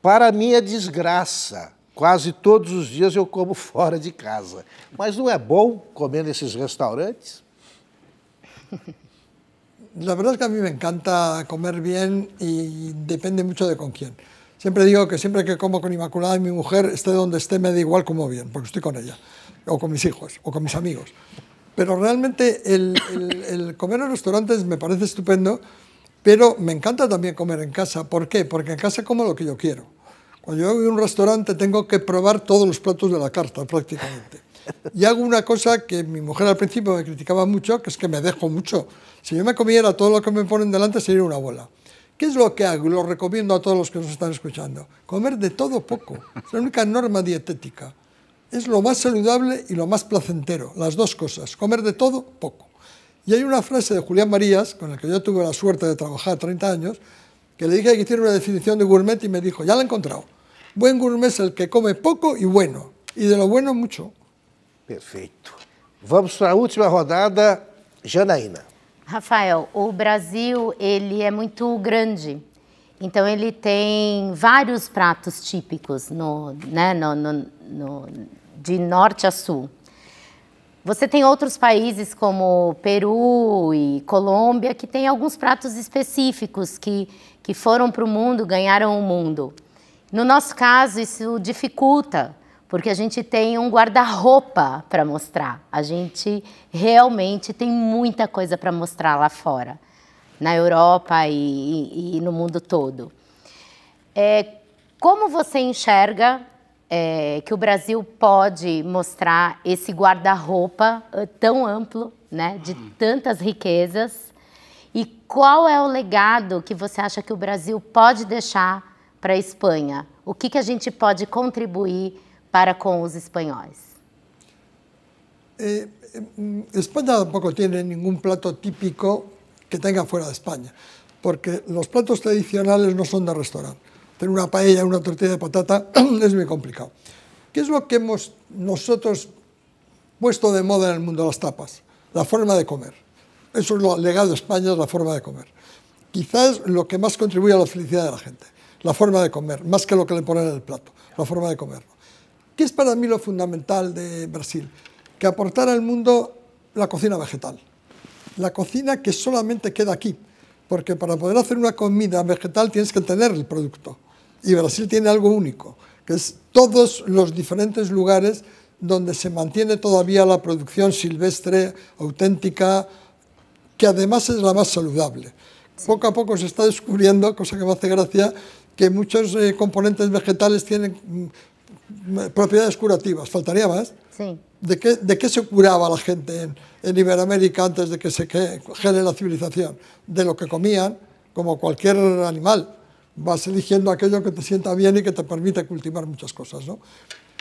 Para minha é desgraça, quase todos os dias eu como *laughs* fora de casa. Mas não é bom comer nesses restaurantes? La verdad es que a mí me encanta comer bien y depende mucho de con quién. Siempre digo que siempre que como con Inmaculada y mi mujer, esté donde esté, me da igual como bien, porque estoy con ella, o con mis hijos, o con mis amigos. Pero realmente el, el, el comer en restaurantes me parece estupendo Pero me encanta también comer en casa. ¿Por qué? Porque en casa como lo que yo quiero. Cuando yo voy a un restaurante tengo que probar todos los platos de la carta prácticamente. Y hago una cosa que mi mujer al principio me criticaba mucho, que es que me dejo mucho. Si yo me comiera todo lo que me ponen delante sería una bola. ¿Qué es lo que hago? Lo recomiendo a todos los que nos están escuchando. Comer de todo poco. Es la única norma dietética. Es lo más saludable y lo más placentero. Las dos cosas. Comer de todo poco. Y hay una frase de Julián Marías, con el que yo tuve la suerte de trabajar 30 años, que le dije que hiciera una definición de gourmet y me dijo, ya la he encontrado. Buen gourmet es el que come poco y bueno, y de lo bueno mucho. Perfecto. Vamos a la última rodada, Janaína. Rafael, o Brasil ele é muito grande, então ele tem vários pratos típicos no, de norte a sul. Você tem outros países como Peru e Colômbia que têm alguns pratos específicos que, que foram para o mundo, ganharam o mundo. No nosso caso, isso dificulta, porque a gente tem um guarda-roupa para mostrar. A gente realmente tem muita coisa para mostrar lá fora, na Europa e, e, e no mundo todo. É, como você enxerga é, que o Brasil pode mostrar esse guarda-roupa eh, tão amplo, né, de tantas riquezas. E qual é o legado que você acha que o Brasil pode deixar para a Espanha? O que, que a gente pode contribuir para com os espanhóis? Eh, eh Espanha tampoco tiene nenhum plato típico que tenha fora da Espanha, porque os platos tradicionais não são de restaurante. Tener una paella, una tortilla de patata *clears throat* es muy complicado. ¿Qué es lo que hemos nosotros puesto de moda en el mundo? Las tapas, la forma de comer. Eso es lo legado de España, es la forma de comer. Quizás lo que más contribuye a la felicidad de la gente, la forma de comer, más que lo que le ponen en el plato, la forma de comerlo. ¿Qué es para mí lo fundamental de Brasil? Que aportar al mundo la cocina vegetal. La cocina que solamente queda aquí. Porque para poder hacer una comida vegetal tienes que tener el producto. Y Brasil tiene algo único, que es todos los diferentes lugares donde se mantiene todavía la producción silvestre auténtica, que además es la más saludable. Poco a poco se está descubriendo, cosa que me hace gracia, que muchos eh, componentes vegetales tienen mm, mm, propiedades curativas. ¿Faltaría más? ¿De qué, se curaba la gente en, Iberoamérica antes de que se genere la civilización? De lo que comían, como cualquier animal vas eligiendo aquello que te sienta bien y que te permite cultivar muchas cosas. ¿no?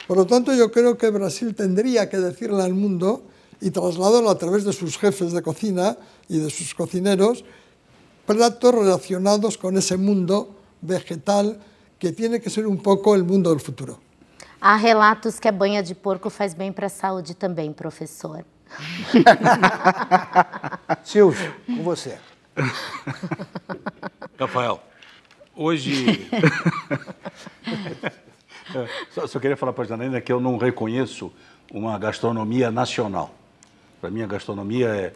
Por lo tanto, yo creo que Brasil tendría que decirle al mundo y trasladarlo a través de sus jefes de cocina y de sus cocineros platos relacionados con ese mundo vegetal que tiene que ser un poco el mundo del futuro. Hay relatos que a banha de porco faz bien para la saúde também, professor. *laughs* Silvio, com você. Rafael. Hoje. *laughs* É, só, só, queria falar para a Janaína que eu não reconheço uma gastronomia nacional. Para mim, a gastronomia é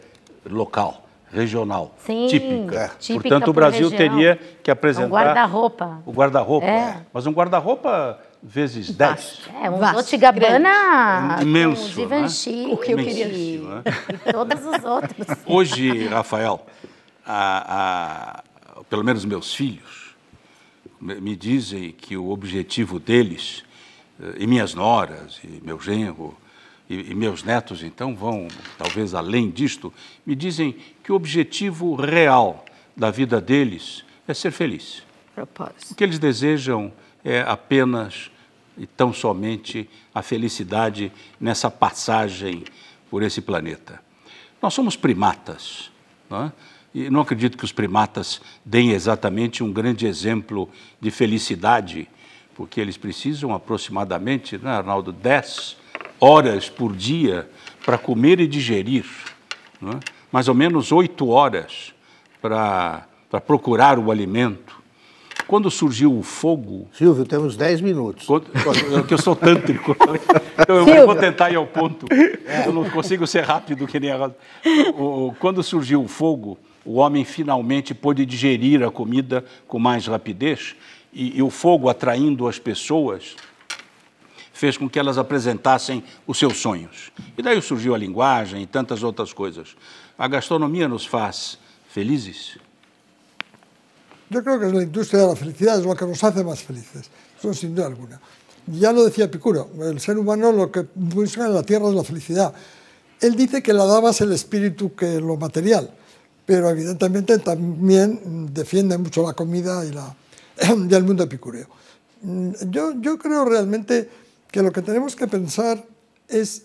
local, regional, Sim, típica. típica. Portanto, o Brasil região. teria que é apresentar. Um guarda-roupa. O guarda-roupa. É. Mas um guarda-roupa vezes 10. É, um Vasto. Gabana imenso. Um né? Givenchy, né? o que eu queria. Né? E os outros. Hoje, Rafael, a, a, pelo menos meus filhos, me dizem que o objetivo deles, eh, e minhas noras, e meu genro, e, e meus netos então vão talvez além disto, me dizem que o objetivo real da vida deles é ser feliz. Propósito. O que eles desejam é apenas e tão somente a felicidade nessa passagem por esse planeta. Nós somos primatas, não é? E não acredito que os primatas deem exatamente um grande exemplo de felicidade, porque eles precisam aproximadamente, né, Arnaldo, 10 horas por dia para comer e digerir, né? mais ou menos 8 horas para, para procurar o alimento. Quando surgiu o fogo. Silvio, temos 10 minutos. Quando, é que eu sou tântrico. Então eu Silvio. vou tentar ir ao ponto. Eu não consigo ser rápido que nem a. Quando surgiu o fogo, o homem finalmente pôde digerir a comida com mais rapidez e, e o fogo atraindo as pessoas fez com que elas apresentassem os seus sonhos. E daí surgiu a linguagem e tantas outras coisas. A gastronomia nos faz felizes? Eu creo que a indústria da felicidade é o que nos hace mais felizes, eso sin duda alguna. Ya lo decía Epicuro, o ser humano o que busca na Terra é a felicidade. Ele Él que la daba es o espírito que o material. pero evidentemente también defiende mucho la comida y, *clears throat* el mundo epicúreo. Mm, yo, creo realmente que lo que tenemos que pensar es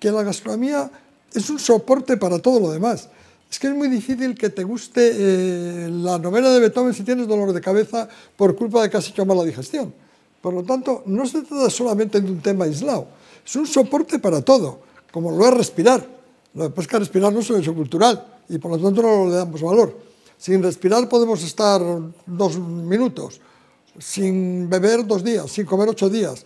que la gastronomía es un soporte para todo lo demás. Es que es muy difícil que te guste eh, la novela de Beethoven si tienes dolor de cabeza por culpa de que has hecho mala digestión. Por lo tanto, no se trata solamente de un tema aislado, es un soporte para todo, como lo es respirar. Lo de que respirar no es un cultural, y por lo tanto no le damos valor. Sin respirar podemos estar dos minutos, sin beber dos días, sin comer ocho días.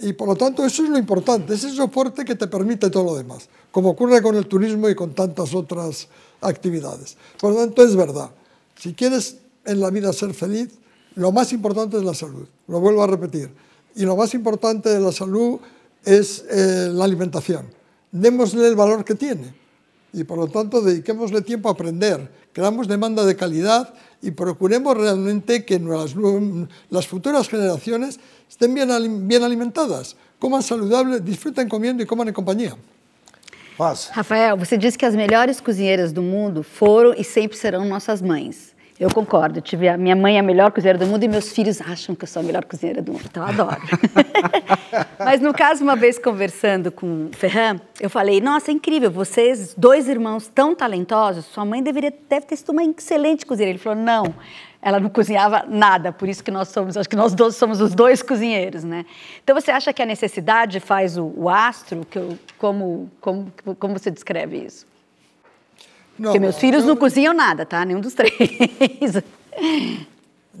Y por lo tanto eso es lo importante, es eso soporte que te permite todo lo demás, como ocurre con el turismo y con tantas otras actividades. Por lo tanto es verdad, si quieres en la vida ser feliz, lo más importante es la salud, lo vuelvo a repetir. Y lo más importante de la salud es eh, la alimentación. Démosle el valor que tiene y por lo tanto dediquémosle tiempo a aprender, creamos demanda de calidad y procuremos realmente que las, futuras generaciones estén bien, alimentadas, coman saludable, disfruten comiendo y coman en compañía. Paz. Rafael, você disse que as melhores cozinheiras do mundo foram e sempre serão nossas mães. Eu concordo. Tive a minha mãe é a melhor cozinheira do mundo e meus filhos acham que eu sou a melhor cozinheira do mundo. Então eu adoro. *laughs* Mas no caso, uma vez conversando com o Ferran, eu falei: "Nossa, é incrível, vocês dois irmãos tão talentosos. Sua mãe deveria deve ter sido uma excelente cozinheira". Ele falou: "Não, ela não cozinhava nada, por isso que nós somos, acho que nós dois somos os dois cozinheiros, né? Então você acha que a necessidade faz o, o astro, que eu, como, como, como você descreve isso? No, mis hijos no nada, tá? de los tres.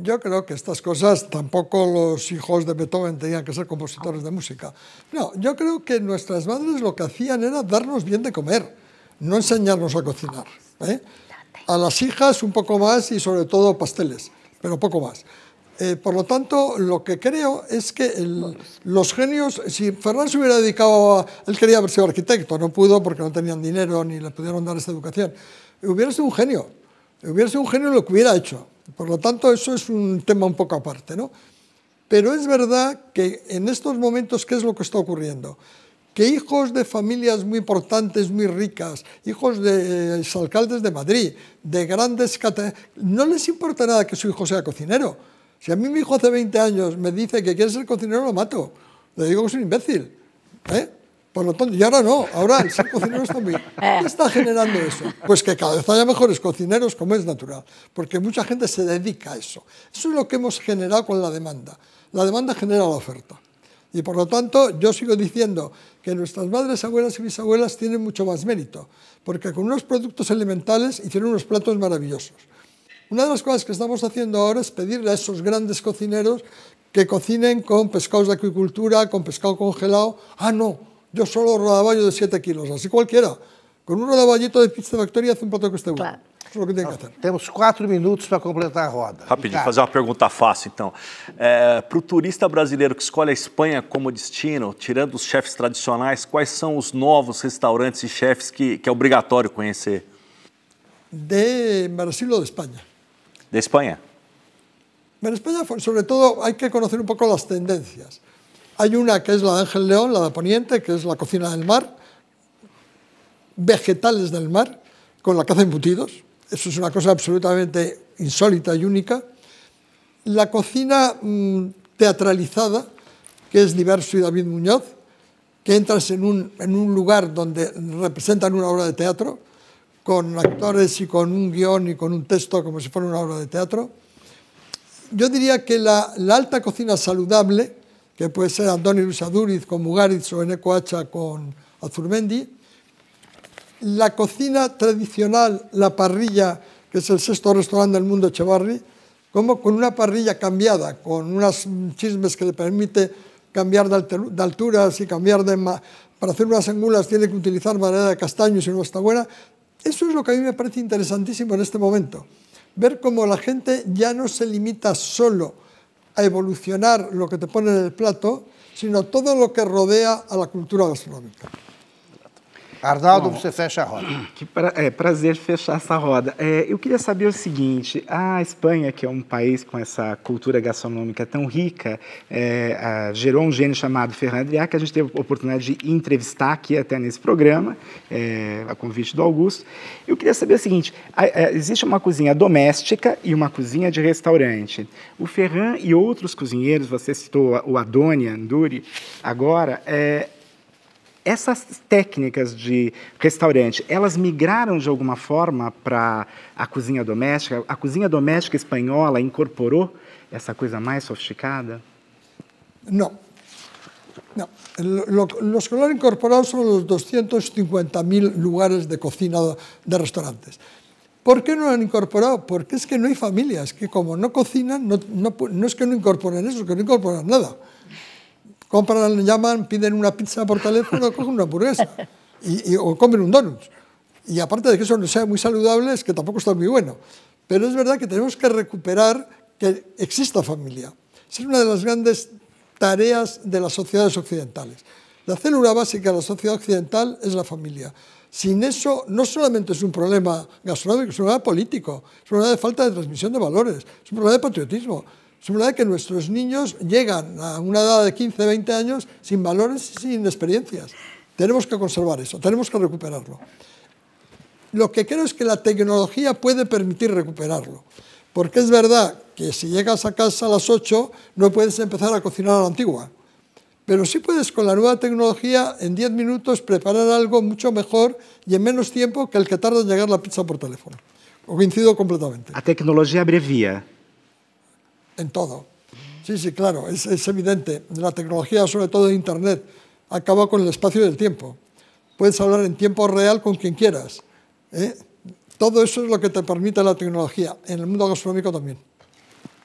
Yo creo que estas cosas tampoco los hijos de Beethoven tenían que ser compositores de música. No, yo creo que nuestras madres lo que hacían era darnos bien de comer, no enseñarnos a cocinar. ¿eh? A las hijas un poco más y sobre todo pasteles, pero poco más. Eh, por lo tanto, lo que creo es que los genios, si Fernández se hubiera dedicado a... Él quería haber sido arquitecto, no pudo porque no tenían dinero ni le pudieron dar esta educación. Hubiera sido un genio, hubiera sido un genio lo que hubiera hecho. Por lo tanto, eso es un tema un poco aparte, Pero es verdad que en estos momentos, ¿qué es lo que está ocurriendo? Que hijos de familias muy importantes, muy ricas, hijos de eh, alcaldes de Madrid, de grandes... No les importa nada que su hijo sea cocinero si a mí mi hijo hace 20 años me dice que quiere ser cocinero, lo mato. Le digo que es un imbécil. ¿eh? Por lo tanto, y ahora no, ahora el ser cocinero está muy... *laughs* ¿Qué está generando eso? Pues que cada vez haya mejores cocineros, como es natural, porque mucha gente se dedica a eso. Eso es lo que hemos generado con la demanda. La demanda genera la oferta. Y por lo tanto, yo sigo diciendo que nuestras madres, abuelas y bisabuelas tienen mucho más mérito, porque con unos productos elementales hicieron unos platos maravillosos. Una de las cosas que estamos haciendo ahora es pedirle a esos grandes cocineros que cocinen con pescados de acuicultura, con pescado congelado. Ah, no, yo solo rodaballo de 7 kilos, así cualquiera. Con un rodaballito de pizza factory hace un plato que esté bueno. Claro. Temos quatro minutos para completar a roda. Rapidinho, fazer uma pergunta fácil, então. É, para o turista brasileiro que escolhe a Espanha como destino, tirando os chefes tradicionais, quais são os novos restaurantes e chefes que, que é obrigatório conhecer? De Brasil ou de Espanha? de España? En España, sobre todo, hay que conocer un poco las tendencias. Hay una que es la de Ángel León, la de Poniente, que es la cocina del mar, vegetales del mar, con la caza de embutidos. Eso es una cosa absolutamente insólita y única. La cocina mm, teatralizada, que es Diverso y David Muñoz, que entras en un lugar donde representan una obra de teatro, con actores y con un guión y con un texto como si fuera una obra de teatro. Yo diría que la, alta cocina saludable, que puede ser Andoni Lusaduriz con Mugaritz o Eneco Hacha con Azurmendi, la cocina tradicional, la parrilla, que es el sexto restaurante del mundo Echevarri, como con una parrilla cambiada, con unas chismes que le permite cambiar de, alturas y cambiar de... Para hacer unas angulas tiene que utilizar madera de castaño si no está buena, eso es lo que a mí me parece interesantísimo en este momento. Ver cómo la gente ya no se limita solo a evolucionar lo que te pone en el plato, sino todo lo que rodea a la cultura gastronómica. Arnaldo, Bom, você fecha a roda. *clears throat* Que pra, é prazer fechar essa roda. É, eu queria saber o seguinte: a Espanha, que é um país com essa cultura gastronômica tão rica, é, a, gerou um gênio chamado Fernando Adriá, que a gente teve a oportunidade de entrevistar aqui até nesse programa, é, a convite do Augusto. Eu queria saber o seguinte: a, a, é, existe uma cozinha doméstica e uma cozinha de restaurante. O Ferran e outros cozinheiros, você citou o Adoni, Anduri agora, é, essas técnicas de restaurante, elas migraram de alguma forma para a cozinha doméstica? A cozinha doméstica espanhola incorporou essa coisa mais sofisticada? Não. No, lo, los que lo han incorporado son los 250.000 lugares de cocina de restaurantes. ¿Por qué no lo han incorporado? Porque es que no hay familias que como no cocinan, no, no, no es que no incorporen eso, es que no incorporan nada. compran, llaman, piden una pizza por teléfono, cogen una hamburguesa y, o comen un donut. Y aparte de que eso no sea muy saludable, es que tampoco está muy bueno. Pero es verdad que tenemos que recuperar que exista familia. es una de las grandes tareas de las sociedades occidentales. La célula básica de la sociedad occidental es la familia. Sin eso, no solamente es un problema gastronómico, es un problema político, es un problema de falta de transmisión de valores, es un problema de patriotismo, Simplemente que nuestros niños llegan a una edad de 15, 20 años sin valores y sin experiencias. Tenemos que conservar eso, tenemos que recuperarlo. Lo que creo es que la tecnología puede permitir recuperarlo. Porque es verdad que si llegas a casa a las 8 no puedes empezar a cocinar a la antigua. Pero sí puedes con la nueva tecnología en 10 minutos preparar algo mucho mejor y en menos tiempo que el que tarda en llegar la pizza por teléfono. O coincido completamente. la tecnología abrevia en todo. Sí, sí, claro, es, evidente. La tecnología, sobre todo Internet, acaba con el espacio y el tiempo. Puedes hablar en tiempo real con quien quieras. ¿eh? Todo eso es lo que te permite la tecnología en el mundo gastronómico también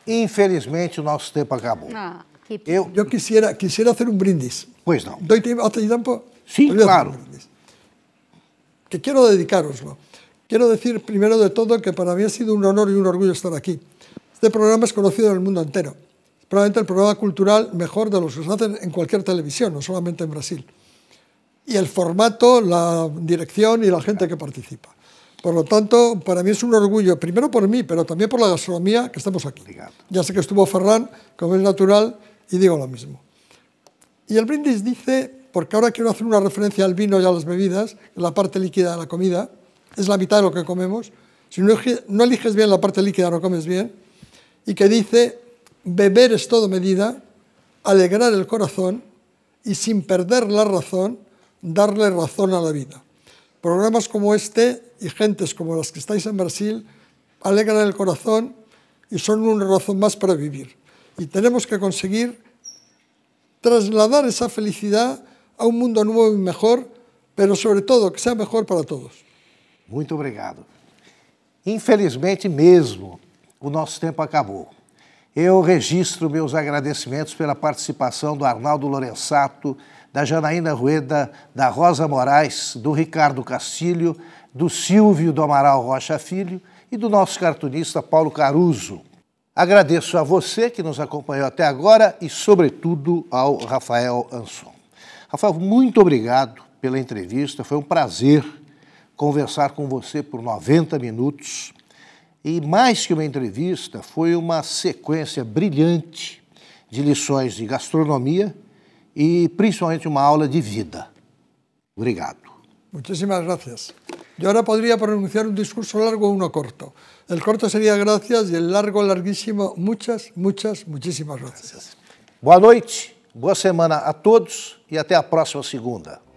Infelizmente, nuestro tiempo acabó yo yo quisiera, quisiera hacer un brindis. pues no Doi tempo, Sí, tempo? claro. que quiero dedicaroslo. quiero decir, primero de todo, que para mí ha sido un honor y un orgullo estar aquí. Este programa es conocido en el mundo entero. probablemente el programa cultural mejor de los que se hacen en cualquier televisión, no solamente en Brasil. Y el formato, la dirección y la gente que participa. Por lo tanto, para mí es un orgullo, primero por mí, pero también por la gastronomía que estamos aquí. Ya sé que estuvo Ferran, como es natural, y digo lo mismo. Y el brindis dice, porque ahora quiero hacer una referencia al vino y a las bebidas, la parte líquida de la comida, es la mitad de lo que comemos. Si no, no eliges bien la parte líquida, no comes bien y que dice, beber es todo medida, alegrar el corazón y sin perder la razón, darle razón a la vida. Programas como este y gentes como las que estáis en Brasil alegran el corazón y son una razón más para vivir. Y tenemos que conseguir trasladar esa felicidad a un mundo nuevo y mejor, pero sobre todo que sea mejor para todos. Muito obrigado. Infelizmente mesmo, o nosso tempo acabou. Eu registro meus agradecimentos pela participação do Arnaldo Lorenzato, da Janaína Rueda, da Rosa Moraes, do Ricardo Castilho, do Silvio do Amaral Rocha Filho e do nosso cartunista Paulo Caruso. Agradeço a você que nos acompanhou até agora e, sobretudo, ao Rafael Anson. Rafael, muito obrigado pela entrevista. Foi um prazer conversar com você por 90 minutos e mais que uma entrevista, foi uma sequência brilhante de lições de gastronomia e principalmente uma aula de vida. Obrigado. Muchísimas gracias. Yo ahora podría pronunciar un discurso largo o uno corto. El corto sería gracias y el largo, larguísimo, muchas, muchas, muchísimas gracias. Boa noite, boa semana a todos e até a próxima segunda.